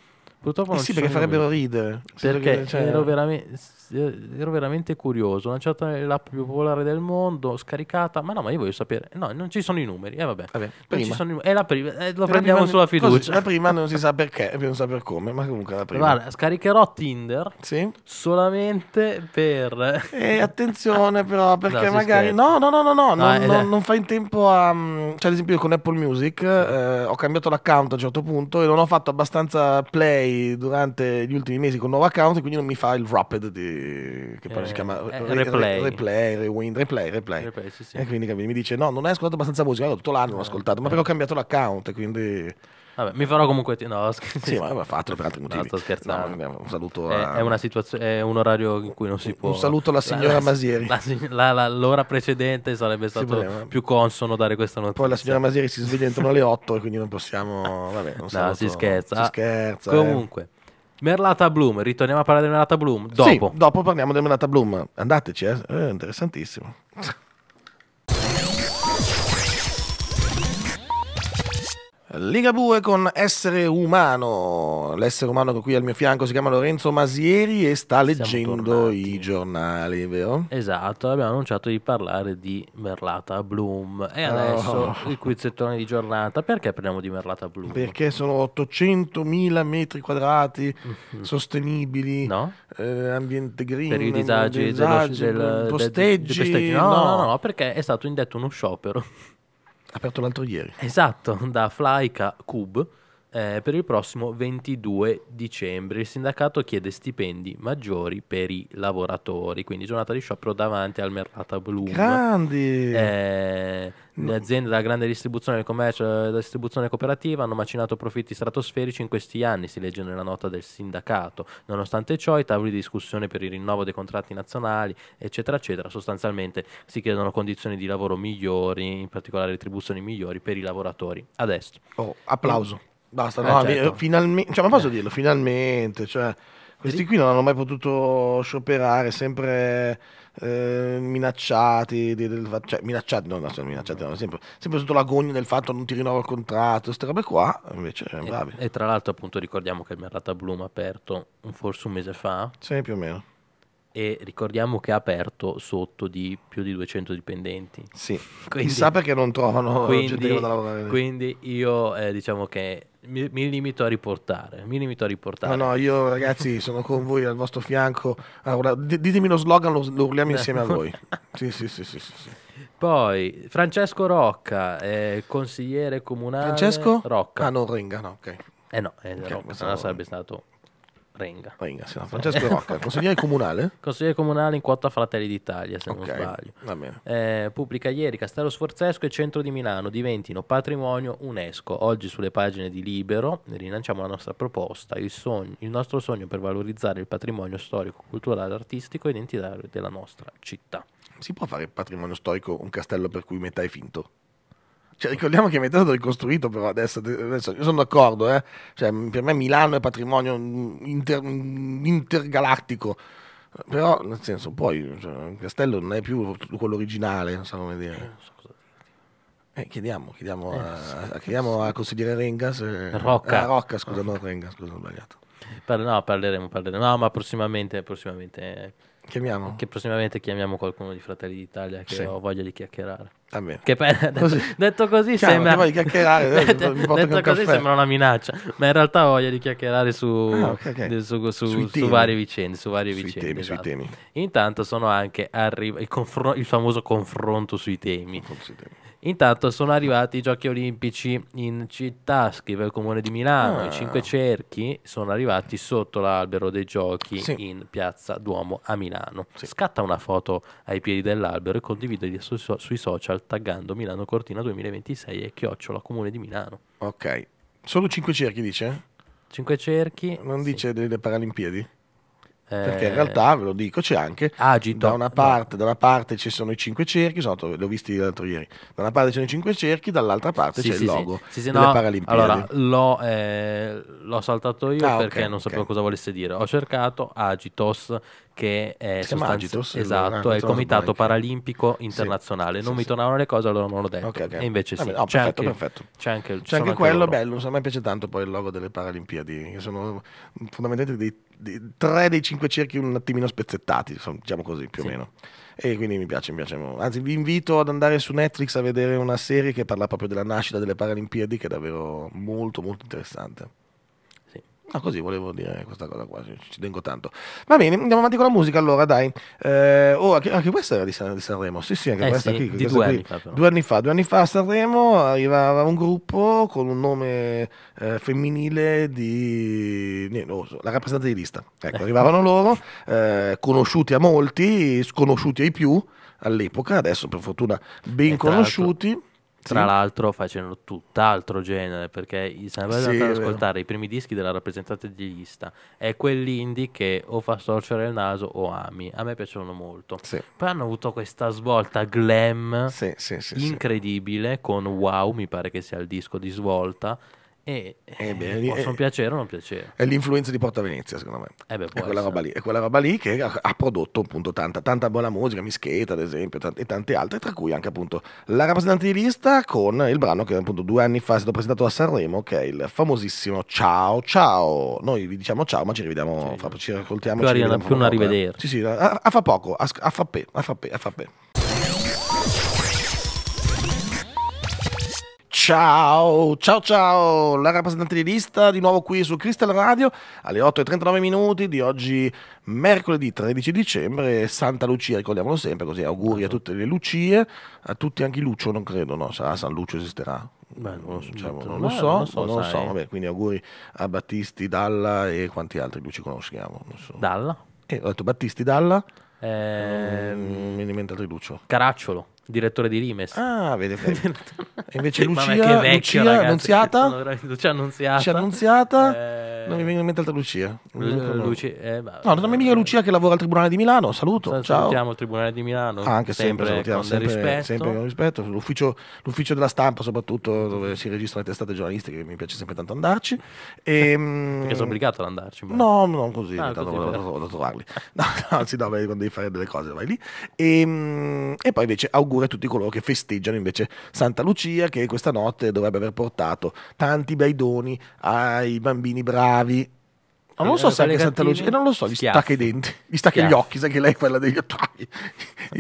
Purtroppo eh non sì, perché farebbero numeri. ridere. Perché cioè... veramente eh, ero veramente curioso, ho lanciato l'app più popolare del mondo, scaricata, ma no, ma io voglio sapere, no, non ci sono i numeri, eh vabbè, vabbè prima. I, è la prima, eh, lo la prendiamo prima, sulla fiducia. Così, la prima non si sa perché, non sa per come, ma comunque la prima. Guarda, scaricherò Tinder sì? solamente per... E attenzione però, perché no, magari... No, no, no, no, no, no non, eh, non, eh. fai in tempo a... Mm, cioè ad esempio con Apple Music eh, ho cambiato l'account a un certo punto e non ho fatto abbastanza play durante gli ultimi mesi con il nuovo account, e quindi non mi fa il rapid di che poi eh, si chiama eh, re, replay. Re, replay, rewind, replay, replay. replay sì, sì. E quindi mi dice no, non hai ascoltato abbastanza musica, allora, tutto l'anno l'ho eh. ascoltato, ma eh. perché ho cambiato l'account, quindi... Vabbè, mi farò comunque... T- no, scherzo. Sì, ma fatelo per altri motivi. No, sto scherzando. No, un saluto a... È, una situazione, è un orario in cui non si può... Un saluto alla signora la, Masieri. La, la, l'ora precedente sarebbe stato sì, più consono dare questa notizia. Poi la signora Masieri si sveglia intorno alle 8 e quindi non possiamo... Vabbè, un No, si scherza. Si scherza. Comunque... Eh. Merlata Bloom, ritorniamo a parlare di Merlata Bloom dopo. Sì, dopo parliamo di Merlata Bloom. Andateci, eh? è eh, interessantissimo. Ligabue con Essere Umano, l'essere umano che qui al mio fianco si chiama Lorenzo Masieri e sta leggendo i giornali, vero? Esatto, abbiamo annunciato di parlare di Merlata Bloom e adesso oh. il quizzettone di giornata, perché parliamo di Merlata Bloom? Perché sono 800.000 metri quadrati mm-hmm. sostenibili, no? eh, ambiente green, per i disagi, disagi del, del, posteggi, del, del, posteggi. No, no, no, no, perché è stato indetto uno sciopero. Aperto l'altro ieri. Esatto, da Flaika Cube eh, per il prossimo 22 dicembre. Il sindacato chiede stipendi maggiori per i lavoratori, quindi giornata di sciopero davanti al Merlata Blu. Grandi! Eh, le aziende della grande distribuzione del commercio e della distribuzione cooperativa hanno macinato profitti stratosferici in questi anni, si legge nella nota del sindacato. Nonostante ciò, i tavoli di discussione per il rinnovo dei contratti nazionali, eccetera, eccetera, sostanzialmente si chiedono condizioni di lavoro migliori, in particolare retribuzioni migliori per i lavoratori. Adesso. Oh, applauso. Basta, eh, no, eh, certo. finalmente, cioè, ma posso eh. dirlo, finalmente, cioè, questi qui non hanno mai potuto scioperare, sempre eh, minacciati, di, del, cioè, minacciati, no, no, minacciati no, sempre, sempre sotto l'agonia del fatto non ti rinnovo il contratto, queste robe qua, invece, eh, bravi. E, e tra l'altro appunto ricordiamo che il mercato Bloom ha aperto forse un mese fa. Sì, più o meno e ricordiamo che ha aperto sotto di più di 200 dipendenti. Sì, quindi, chissà perché non trovano quindi, da lavorare. Quindi io eh, diciamo che mi, mi, limito a riportare, mi limito a riportare. No, no, io ragazzi sono con voi al vostro fianco. Allora, ditemi lo slogan, lo, lo urliamo insieme a voi. sì, sì, sì, sì. sì, sì. Poi Francesco Rocca, eh, consigliere comunale. Francesco? Rocca. Ah, non Ringa, no, ok. Eh no, eh, okay, Rocca, sarebbe stato Renga. Renga sì, Francesco Rocca, consigliere comunale? Consigliere comunale in quota Fratelli d'Italia, se okay. non sbaglio. Eh, pubblica ieri Castello Sforzesco e Centro di Milano diventino patrimonio UNESCO. Oggi sulle pagine di Libero rilanciamo la nostra proposta, il, sogno, il nostro sogno per valorizzare il patrimonio storico, culturale, artistico e identitario della nostra città. Si può fare patrimonio storico un castello per cui metà è finto? Cioè, ricordiamo che metà è stato ricostruito però adesso, adesso io sono d'accordo, eh? cioè, per me Milano è patrimonio inter, intergalattico, però nel senso poi cioè, il castello non è più quello originale, non so come dire. Eh, non so cosa Eh, chiediamo, chiediamo, eh, a, sì. chiediamo a consigliere Renga se... Rocca. Eh, Rocca, scusa, Rocca. no Renga, scusa, ho sbagliato. no, parleremo, parleremo. No, ma prossimamente, prossimamente, eh, chiamiamo. Che prossimamente chiamiamo qualcuno di Fratelli d'Italia che sì. ho voglia di chiacchierare. Vabbè. Che per, così. detto così Chiaro, sembra. Voglio chiacchierare, eh, detto, così sembra una minaccia, ma in realtà voglia di chiacchierare su, ah, okay, okay. su, su, su varie vicende. Su varie sui vicende, temi, esatto. sui temi. Intanto sono anche arrivati il, il, famoso confronto sui temi. Intanto sono arrivati i giochi olimpici in città, scrive il comune di Milano. Ah. I cinque cerchi sono arrivati sotto l'albero dei giochi sì. in piazza Duomo a Milano. Sì. Scatta una foto ai piedi dell'albero e condividila sui social taggando Milano Cortina 2026 e chiocciola comune di Milano. Ok, solo 5 cerchi dice? 5 cerchi. Non dice delle Paralimpiadi? perché in eh. realtà ve lo dico c'è anche ah, agito da una parte, no. da una parte ci sono i cinque cerchi sono, l'ho visti l'altro ieri da una parte ci sono i cinque cerchi dall'altra parte sì, c'è sì, il logo sì, sì, delle no, Paralimpiadi allora l'ho, eh, l'ho saltato io ah, perché okay, non sapevo okay. cosa volesse dire ho cercato agitos che è, sostanz- esatto, è il Comitato Paralimpico Internazionale. Sì, non sì, mi tornavano le cose, allora non l'ho detto. Okay, okay. E invece sì, no, c'è, perfetto, anche, perfetto. c'è, anche, il, c'è anche, anche quello, loro. bello. A me piace tanto poi il logo delle Paralimpiadi, che sono fondamentalmente dei, dei, tre dei cinque cerchi un attimino spezzettati, diciamo così più o meno. E quindi mi piace, mi piace. Anzi, vi invito ad andare su Netflix a vedere una serie che parla proprio della nascita delle Paralimpiadi, che è davvero molto, molto interessante. No, ah, così volevo dire questa cosa qua, ci tengo tanto. Va bene, andiamo avanti con la musica allora, dai. Eh, oh, anche, anche, questa era di, San, di, Sanremo, sì sì, anche eh questa sì, qui. Questa due, qui. Anni fa, due, Anni fa, due anni fa, a Sanremo arrivava un gruppo con un nome eh, femminile di... No, la rappresentante di lista. Ecco, eh. arrivavano loro, eh, conosciuti a molti, sconosciuti ai più all'epoca, adesso per fortuna ben eh, conosciuti. Tra sì. l'altro facendo tutt'altro genere, perché sarebbe sì, ad ascoltare i primi dischi della rappresentante di lista. È quell'indie che o fa storcere il naso o ami. A me piacevano molto. Sì. Poi hanno avuto questa svolta glam incredibile con Wow, mi pare che sia il disco di svolta e eh, eh beh, possono eh, piacere o non piacere. È l'influenza di Porta Venezia, secondo me. E eh, beh, è, quella lì, è, quella roba lì, che ha, ha prodotto appunto tanta, tanta, buona musica, Mischeta ad esempio, tante, e tante altre, tra cui anche appunto la rappresentante di lista con il brano che appunto due anni fa è stato presentato a Sanremo, che è il famosissimo Ciao Ciao. Noi vi diciamo ciao, ma ci rivediamo, sì. fra, ci ascoltiamo. Più, ci arriva, più un arrivederci. Sì, sì, a, a, fa poco, a, a fa pe, a fa pe, a fa pe. Ciao, ciao ciao, la rappresentante di lista di nuovo qui su Crystal Radio alle 8.39 minuti di oggi mercoledì 13 dicembre, Santa Lucia, ricordiamolo sempre, così auguri a esatto. tutte le Lucie, a tutti anche Lucio non credo, no, sarà San Lucio esisterà. Beh, non, cioè, non, lo so, non lo so, non lo so vabbè, quindi auguri a Battisti, Dalla e quanti altri Luci conosciamo. So. Dalla? Eh, ho detto Battisti, Dalla, eh, mi diventa Lucio. Caracciolo direttore di Limes. Ah, vede. invece Lucia, Vabbè, che vecchia, Lucia Annunziata. Lucia Annunziata. Lucia Annunziata. Eh... Non mi viene in mente altra Lucia. L- Luci- eh, ma... No, non è mica Lucia che lavora al Tribunale di Milano. Saluto. Sal- ciao. Salutiamo il Tribunale di Milano. Ah, anche sempre, salutiamo, sempre, rispetto. sempre con rispetto. L'ufficio, l'ufficio, della stampa, soprattutto dove si registrano le testate giornalistiche, mi piace sempre tanto andarci. E, ehm, Perché sono obbligato ad andarci. Ma... No, non così. Ah, così vado, a trovarli. No, anzi, no, quando devi fare delle cose vai lì. E, ehm, e poi invece auguri pure a tutti coloro che festeggiano invece Santa Lucia, che questa notte dovrebbe aver portato tanti bei doni ai bambini bravi ma non so eh, se anche Santa Lucia, eh, non lo so, gli Schiaffi. stacca i denti, gli stacca Schiaffi. gli occhi, sai che lei è quella degli ottavi.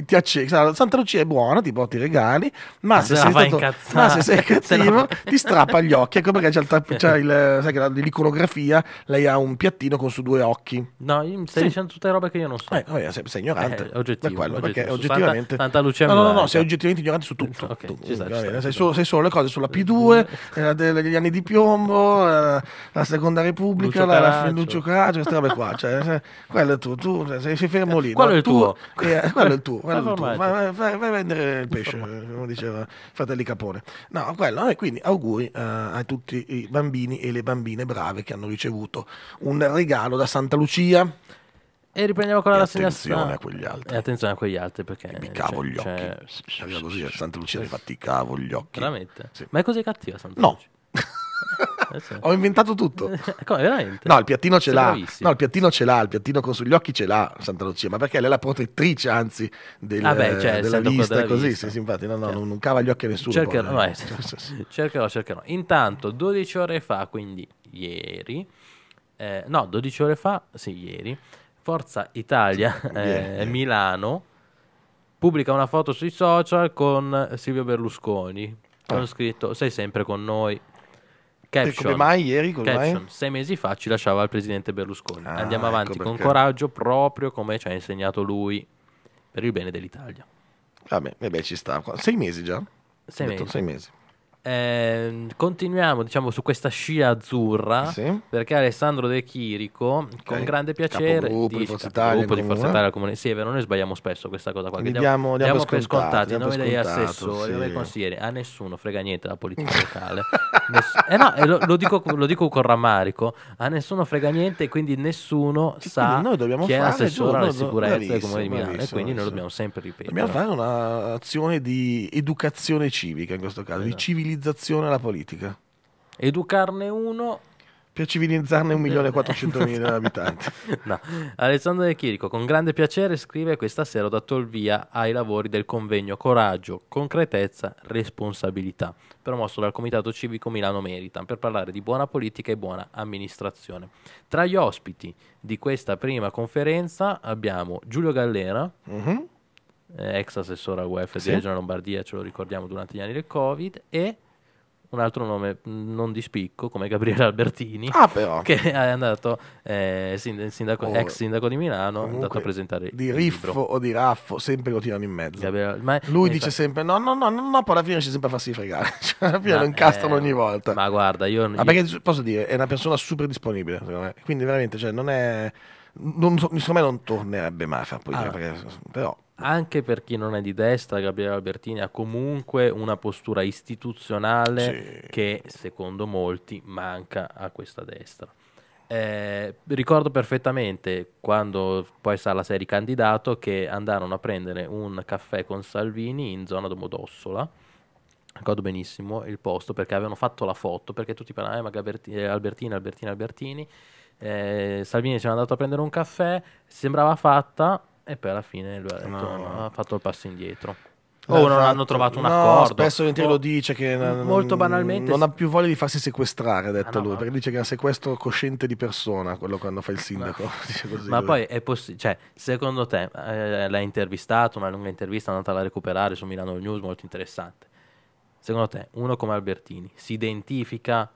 ti accende. Santa Lucia è buona, ti porta i regali, ma, ma, se, se, sei stato, ma se, sei cattivo ti strappa gli occhi. Ecco perché c'è, il, c'è il, sai che l'iconografia, lei ha un piattino con su due occhi. No, stai sì. dicendo tutte robe che io non so. Eh, vabbè, sei, sei ignorante. Eh, oggettivo, quello, oggettivo, perché oggettivamente... Santa, Santa Lucia no, no, no, no, sei oggettivamente ignorante su tutto. Okay, tutto. Ci sta, ci sta, sei, solo, sei solo le cose sulla P2, eh, degli anni di piombo, eh, la seconda repubblica, la, la cioccolato, queste robe qua. Cioè, cioè quello è tuo, tu cioè, sei, fermo lì. Quello è il tuo. Eh, quello è il tuo. Quello è il tuo. Vai, vai, vai, a vendere il pesce, come diceva Fratelli Capone. No, quello. E eh, quindi auguri uh, a tutti i bambini e le bambine brave che hanno ricevuto un regalo da Santa Lucia. E riprendiamo con la rassegna Attenzione a quegli altri. E attenzione a quegli altri perché. Mi cavo gli occhi. Cioè... Arriva così, Santa Lucia ti fatti cavo gli occhi. Veramente? Sì. Ma è così cattiva Santa no. Lucia? No. Ho inventato tutto. Come, veramente? No, il piattino ce Sei l'ha. Bravissimo. No, il piattino ce l'ha, il piattino con sugli occhi ce l'ha Santa Lucia, ma perché lei è la protettrice, anzi, del, ah beh, cioè, della vista della così, vista. sì, sì, infatti, no, no, certo. non cava gli occhi a nessuno. Cercherò, poi, eh. cercherò, cercherò. Intanto, 12 ore fa, quindi ieri, eh, no, 12 ore fa, sì, ieri, Forza Italia, eh, Milano, pubblica una foto sui social con Silvio Berlusconi. Hanno ah. scritto, sei sempre con noi, Caption. Come mai ieri? Come Caption. Mai? Sei mesi fa ci lasciava il presidente Berlusconi. Ah, Andiamo ecco avanti ecco con coraggio, proprio come ci ha insegnato lui, per il bene dell'Italia. Vabbè, vabbè ci sta. Sei mesi già? Sei mesi. sei mesi. Eh, continuiamo diciamo su questa scia azzurra sì. perché Alessandro De Chirico okay. con grande piacere Capogruppo dice, di Forza Italia, di Forza Italia comune. sì è vero noi sbagliamo spesso questa cosa qua diamo, diamo, diamo per scontati, scontati diamo noi degli assessori sì. noi consiglieri a nessuno frega niente la politica locale Ness- eh no, lo, lo, dico, lo, dico, con rammarico, a nessuno frega niente quindi nessuno e sa quindi chi è fare, l'assessore alla sicurezza del Comune di Milano bravissimo, e quindi bravissimo. noi dobbiamo sempre ripetere. Dobbiamo fare un'azione di educazione civica in questo caso, esatto. di civilizzazione alla politica. Educarne uno per civilizzarne 1.400.000 abitanti. no. Alessandro De Chirico, con grande piacere scrive questa sera ho dato il via ai lavori del convegno Coraggio, concretezza, responsabilità, promosso dal Comitato Civico Milano Merita per parlare di buona politica e buona amministrazione. Tra gli ospiti di questa prima conferenza abbiamo Giulio Gallera, mm-hmm. Eh, ex assessore a UF sì. di Regione Lombardia, ce lo ricordiamo durante gli anni del Covid, e un altro nome mm, non di spicco come Gabriele Albertini, ah, però. che è andato, eh, sindaco, oh, ex sindaco di Milano, è andato a presentare di riffo libro. o di raffo, sempre lo tirano in mezzo. Gabriele, Lui dice fa... sempre: no, no, no, no, no, poi alla fine c'è sempre a farsi fregare, cioè, alla fine ma, lo incastrano eh, ogni volta. Ma guarda, io, ma perché posso dire, è una persona super disponibile, secondo me. quindi veramente, cioè, non è, non, secondo me, non tornerebbe mai a far politica, allora. Ah. perché, però anche per chi non è di destra, Gabriele Albertini ha comunque una postura istituzionale sì. che secondo molti manca a questa destra. Eh, ricordo perfettamente quando poi Sala si è ricandidato che andarono a prendere un caffè con Salvini in zona Domodossola. Ricordo benissimo il posto perché avevano fatto la foto perché tutti parlavano eh, Albertini, eh, Albertini, Albertini, Albertini. Eh, Salvini ci era andato a prendere un caffè, sembrava fatta, e poi alla fine lui ha, detto, no, no. ha fatto il passo indietro. O oh, non fatto. hanno trovato un no, accordo. Spesso oh, lo dice che molto banalmente non ha più voglia di farsi sequestrare, ha detto ah, no, lui, no. perché dice che è un sequestro cosciente di persona, quello quando fa il sindaco. Ma lui. poi è possibile, cioè, secondo te eh, l'ha intervistato, una lunga intervista, è andata a recuperare su Milano News, molto interessante. Secondo te, uno come Albertini si identifica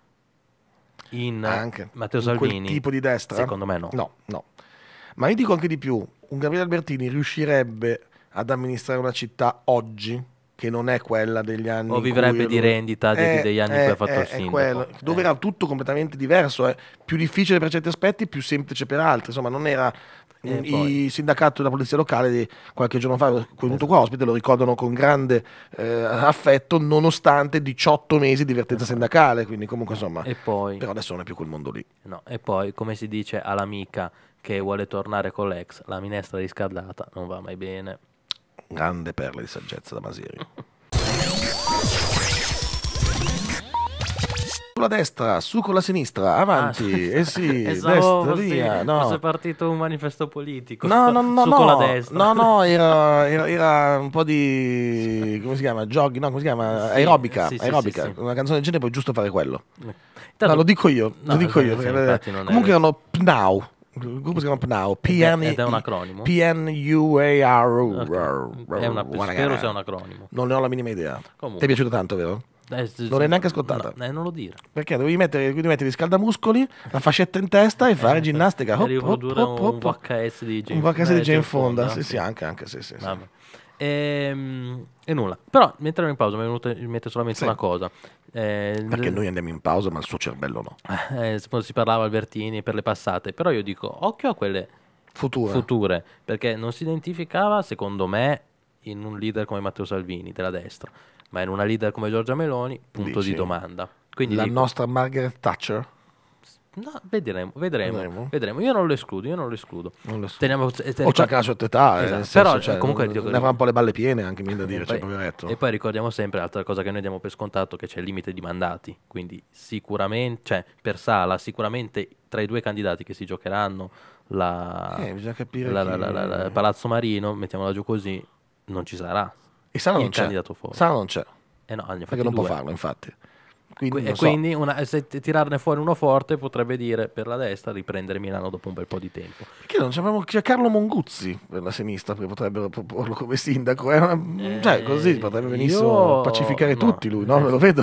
in Anche. Matteo in Salvini? tipo di destra? Secondo me no. No, no. Ma io dico anche di più, un Gabriele Albertini riuscirebbe ad amministrare una città oggi che non è quella degli anni o vivrebbe di rendita è, eh, degli anni è, in cui ha eh, fatto eh, è, il sindaco quello, dove era tutto completamente diverso eh. più difficile per certi aspetti più semplice per altri insomma non era mm, il sindacato della polizia locale di qualche giorno fa, venuto esatto. qua ospite, lo ricordano con grande eh, affetto, nonostante 18 mesi di vertenza esatto. sindacale. Quindi, comunque, insomma, e poi, però adesso non è più quel mondo lì. No, e poi, come si dice all'amica, che vuole tornare con l'ex, la minestra riscaldata non va mai bene. Grande perla di saggezza da Masiri. Sulla destra, su con la sinistra, ah, avanti, ah, eh sì, esatto, destra, via. Sì, no. è partito un manifesto politico. No, no, no, su no, con la destra. no, no era, era, era, un po' di, come si chiama, jogging, no, come si chiama, sì, aerobica, sì, aerobica. una canzone del genere puoi giusto fare quello. Tanto, no, lo dico io, no, lo dico io. Eh, comunque erano Pnau il gruppo si chiama PNAU ed è un acronimo PNUARU okay. è una, spero sia un acronimo non ne ho la minima idea ti è piaciuto tanto vero? Eh, non l'hai neanche ascoltata. No, eh, non lo dire. Perché devi mettere, quindi metti riscaldamuscoli, la fascetta in testa e eh, fare eh, ginnastica. Hop, riprodurre hop, hop, hop, un VHS di Jane, un VHS di Jane Fonda. Fonda. Sì, sì, anche, anche sì, sì, sì. E, ehm, e, nulla. Però mentre ero in pausa mi è venuto in mente solamente sì. una cosa. Eh, Perché noi andiamo in pausa, ma il suo cervello no. Eh, eh si parlava Albertini per le passate, però io dico occhio a quelle future. future. perché non si identificava, secondo me, in un leader come Matteo Salvini della destra, ma in una leader come Giorgia Meloni, punto Dici. di domanda. Quindi la dico, nostra Margaret Thatcher? No, vedremo, vedremo, vedremo, vedremo. Io non lo escludo, io non lo escludo. Non lo escludo. Teniamo, teniamo, o c'è anche la sua età, eh, esatto. però eh, cioè, comunque... Ne avrà un po' le balle piene anche, mi da dire, poi, cioè, E poi ricordiamo sempre l'altra cosa che noi diamo per scontato, che c'è il limite di mandati, quindi sicuramente, cioè per Sala sicuramente tra i due candidati che si giocheranno la, eh, la, la, Palazzo Marino, mettiamola giù così, non ci sarà. E Sala non c'è. Sala non c'è. Eh no, perché non può farlo, infatti. Quindi, e so. quindi una, se tirarne fuori uno forte potrebbe dire per la destra riprendere Milano dopo un bel po' di tempo. Che non c'è, c'è Carlo Monguzzi per la sinistra che potrebbero proporlo come sindaco? Una, eh, cioè, così potrebbe benissimo io... pacificare no. tutti lui, no? Eh, Me lo vedo.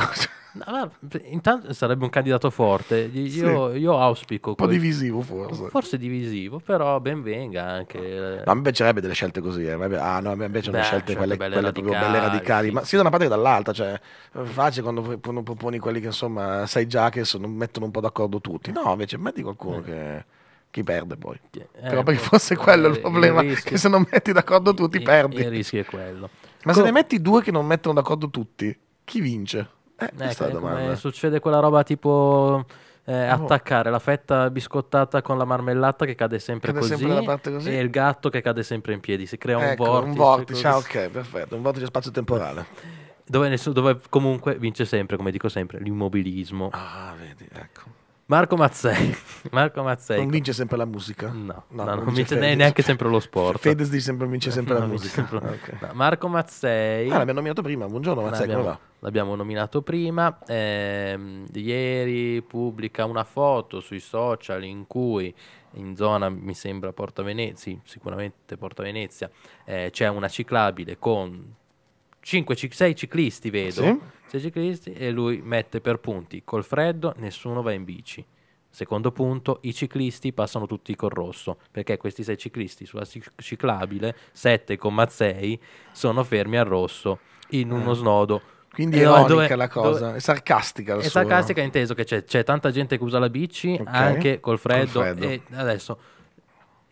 No, intanto sarebbe un candidato forte. Io, sì. io auspico. Un po' quel... divisivo, forse. Forse divisivo, però ben venga anche. No, eh. mi piacerebbe delle scelte così. Eh. Ah, no, a me piacciono Beh, scelte, quelle, belle, quelle radicali, belle radicali. Sì. Ma sia da una parte che dall'altra. Cioè, facile quando, proponi quelli che insomma sai già che sono, mettono un po' d'accordo tutti. No, invece metti qualcuno eh. che chi perde poi. Eh, Però perché fosse quello il problema, il che se non metti d'accordo tutti il, perdi. Il rischio è quello. Ma Com- se ne metti due che non mettono d'accordo tutti, chi vince? Eh, eh, domanda. Succede quella roba tipo... Eh, oh. attaccare la fetta biscottata con la marmellata che cade sempre, cade così, sempre così, e il gatto che cade sempre in piedi. Si crea ecco, un vortice. Un vortice, ah, ok, perfetto. Un vortice spazio-temporale. Dove, dove comunque vince sempre, come dico sempre, l'immobilismo. Ah, vedi, ecco. Marco Mazzei. Marco Mazzei. Non vince sempre la musica? No, no, no non, non, vince, vince neanche sempre lo sport. Fedez sempre, vince sempre la musica. Sempre... Ah, okay. Marco Mazzei. Ah, l'abbiamo nominato prima. Buongiorno Mazzei, come va? l'abbiamo nominato prima, ehm, ieri pubblica una foto sui social in cui in zona, mi sembra, Porta Venezia, sì, sicuramente Porta Venezia, eh, c'è una ciclabile con 5, 6 ciclisti, vedo, sì. 6 ciclisti e lui mette per punti, col freddo nessuno va in bici. Secondo punto, i ciclisti passano tutti col rosso, perché questi sei ciclisti sulla ciclabile, 7,6, sono fermi al rosso in uno eh. snodo quindi eh, è ironica dove, la cosa, dove, è sarcastica. È sarcastica, inteso che c'è, tanta gente che usa la bici okay. anche col freddo, col freddo. E adesso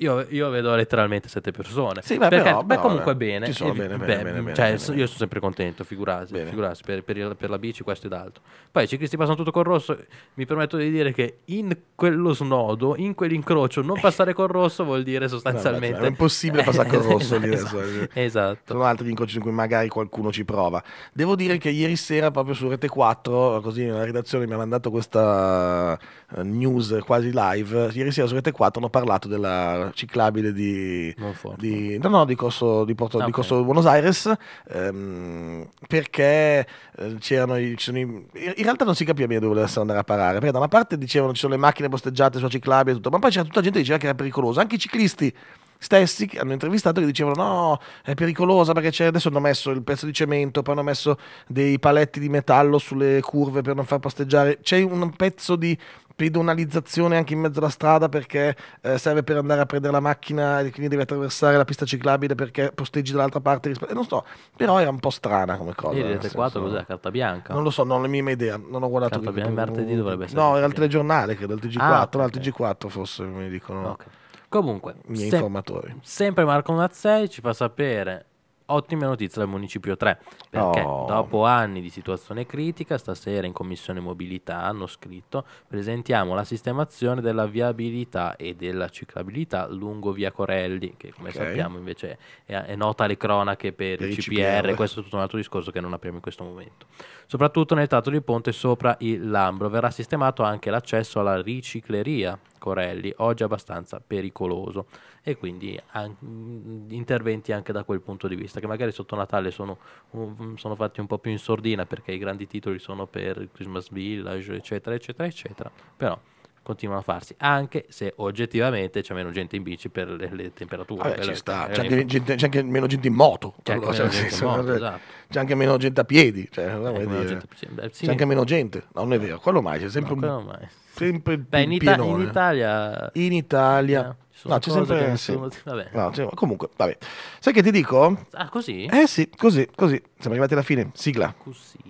io, io, vedo letteralmente sette persone. Sì, ma perché, però, beh, comunque eh, bene. Ci sono, bene, bene, beh, bene, cioè, bene, Io sono sempre contento, figurati, figurati per, per, il, per, la bici questo ed altro. Poi i ciclisti passano tutto col rosso. Mi permetto di dire che in quello snodo, in quell'incrocio, non passare col rosso vuol dire sostanzialmente... No, cioè, beh, è impossibile passare col rosso lì esatto, adesso. Cioè. Esatto. Sono altri incroci in cui magari qualcuno ci prova. Devo dire che ieri sera proprio su Rete 4, così nella redazione mi ha mandato questa eh, news quasi live. Ieri sera su Rete 4 hanno parlato della ciclabile di, di, no, no, di Corso, di Porto, ah, okay. di Corso Buenos Aires ehm, perché eh, c'erano i, in realtà non si capiva bene dove volessero andare a parare perché da una parte dicevano ci sono le macchine posteggiate sulla ciclabile e tutto ma poi c'era tutta gente che diceva che era pericoloso anche i ciclisti stessi che hanno intervistato che dicevano no è pericolosa perché c'è, adesso hanno messo il pezzo di cemento poi hanno messo dei paletti di metallo sulle curve per non far posteggiare c'è un pezzo di pedonalizzazione anche in mezzo alla strada perché eh, serve per andare a prendere la macchina e quindi devi attraversare la pista ciclabile perché posteggi dall'altra parte. Risp- non so, però era un po' strana come cosa. Il Ieri 4 cos'è? Carta bianca? Non lo so, non ho la mia idea, non ho guardato. Carta bianca, martedì dovrebbe essere. No, era il telegiornale, credo, il TG4, ah, okay. il TG4 forse mi dicono. Okay. Comunque, miei sem- informatori. sempre Marco Mazzei ci fa sapere ottima notizia dal Municipio 3, perché oh. dopo anni di situazione critica, stasera in Commissione Mobilità hanno scritto presentiamo la sistemazione della viabilità e della ciclabilità lungo via Corelli, che come okay. sappiamo invece è, è, nota alle cronache per, per il CPR, CPR, questo è tutto un altro discorso che non apriamo in questo momento. Soprattutto nel tratto di ponte sopra il Lambro verrà sistemato anche l'accesso alla ricicleria Corelli, oggi abbastanza pericoloso e quindi an- interventi anche da quel punto di vista che magari sotto Natale sono, um, sono, fatti un po' più in sordina perché i grandi titoli sono per Christmas Village eccetera eccetera eccetera però continuano a farsi anche se oggettivamente c'è meno gente in bici per le, le temperature Vabbè, ci sta. C'è, anche gente, c'è anche meno gente in moto c'è anche, cioè, gente in moto, esatto. c'è anche meno gente a piedi cioè, eh, gente, beh, sì, c'è anche meno gente non è vero quello mai c'è sempre no, un... quello mai sempre Beh, in, Ita- in, Italia. In Italia. Eh, ci No, c'è sempre. Sì. Sono... Vabbè. No, cioè, comunque, vabbè. Sai che ti dico? Ah, così? Eh sì, così, così. Siamo arrivati alla fine. Sigla. Così.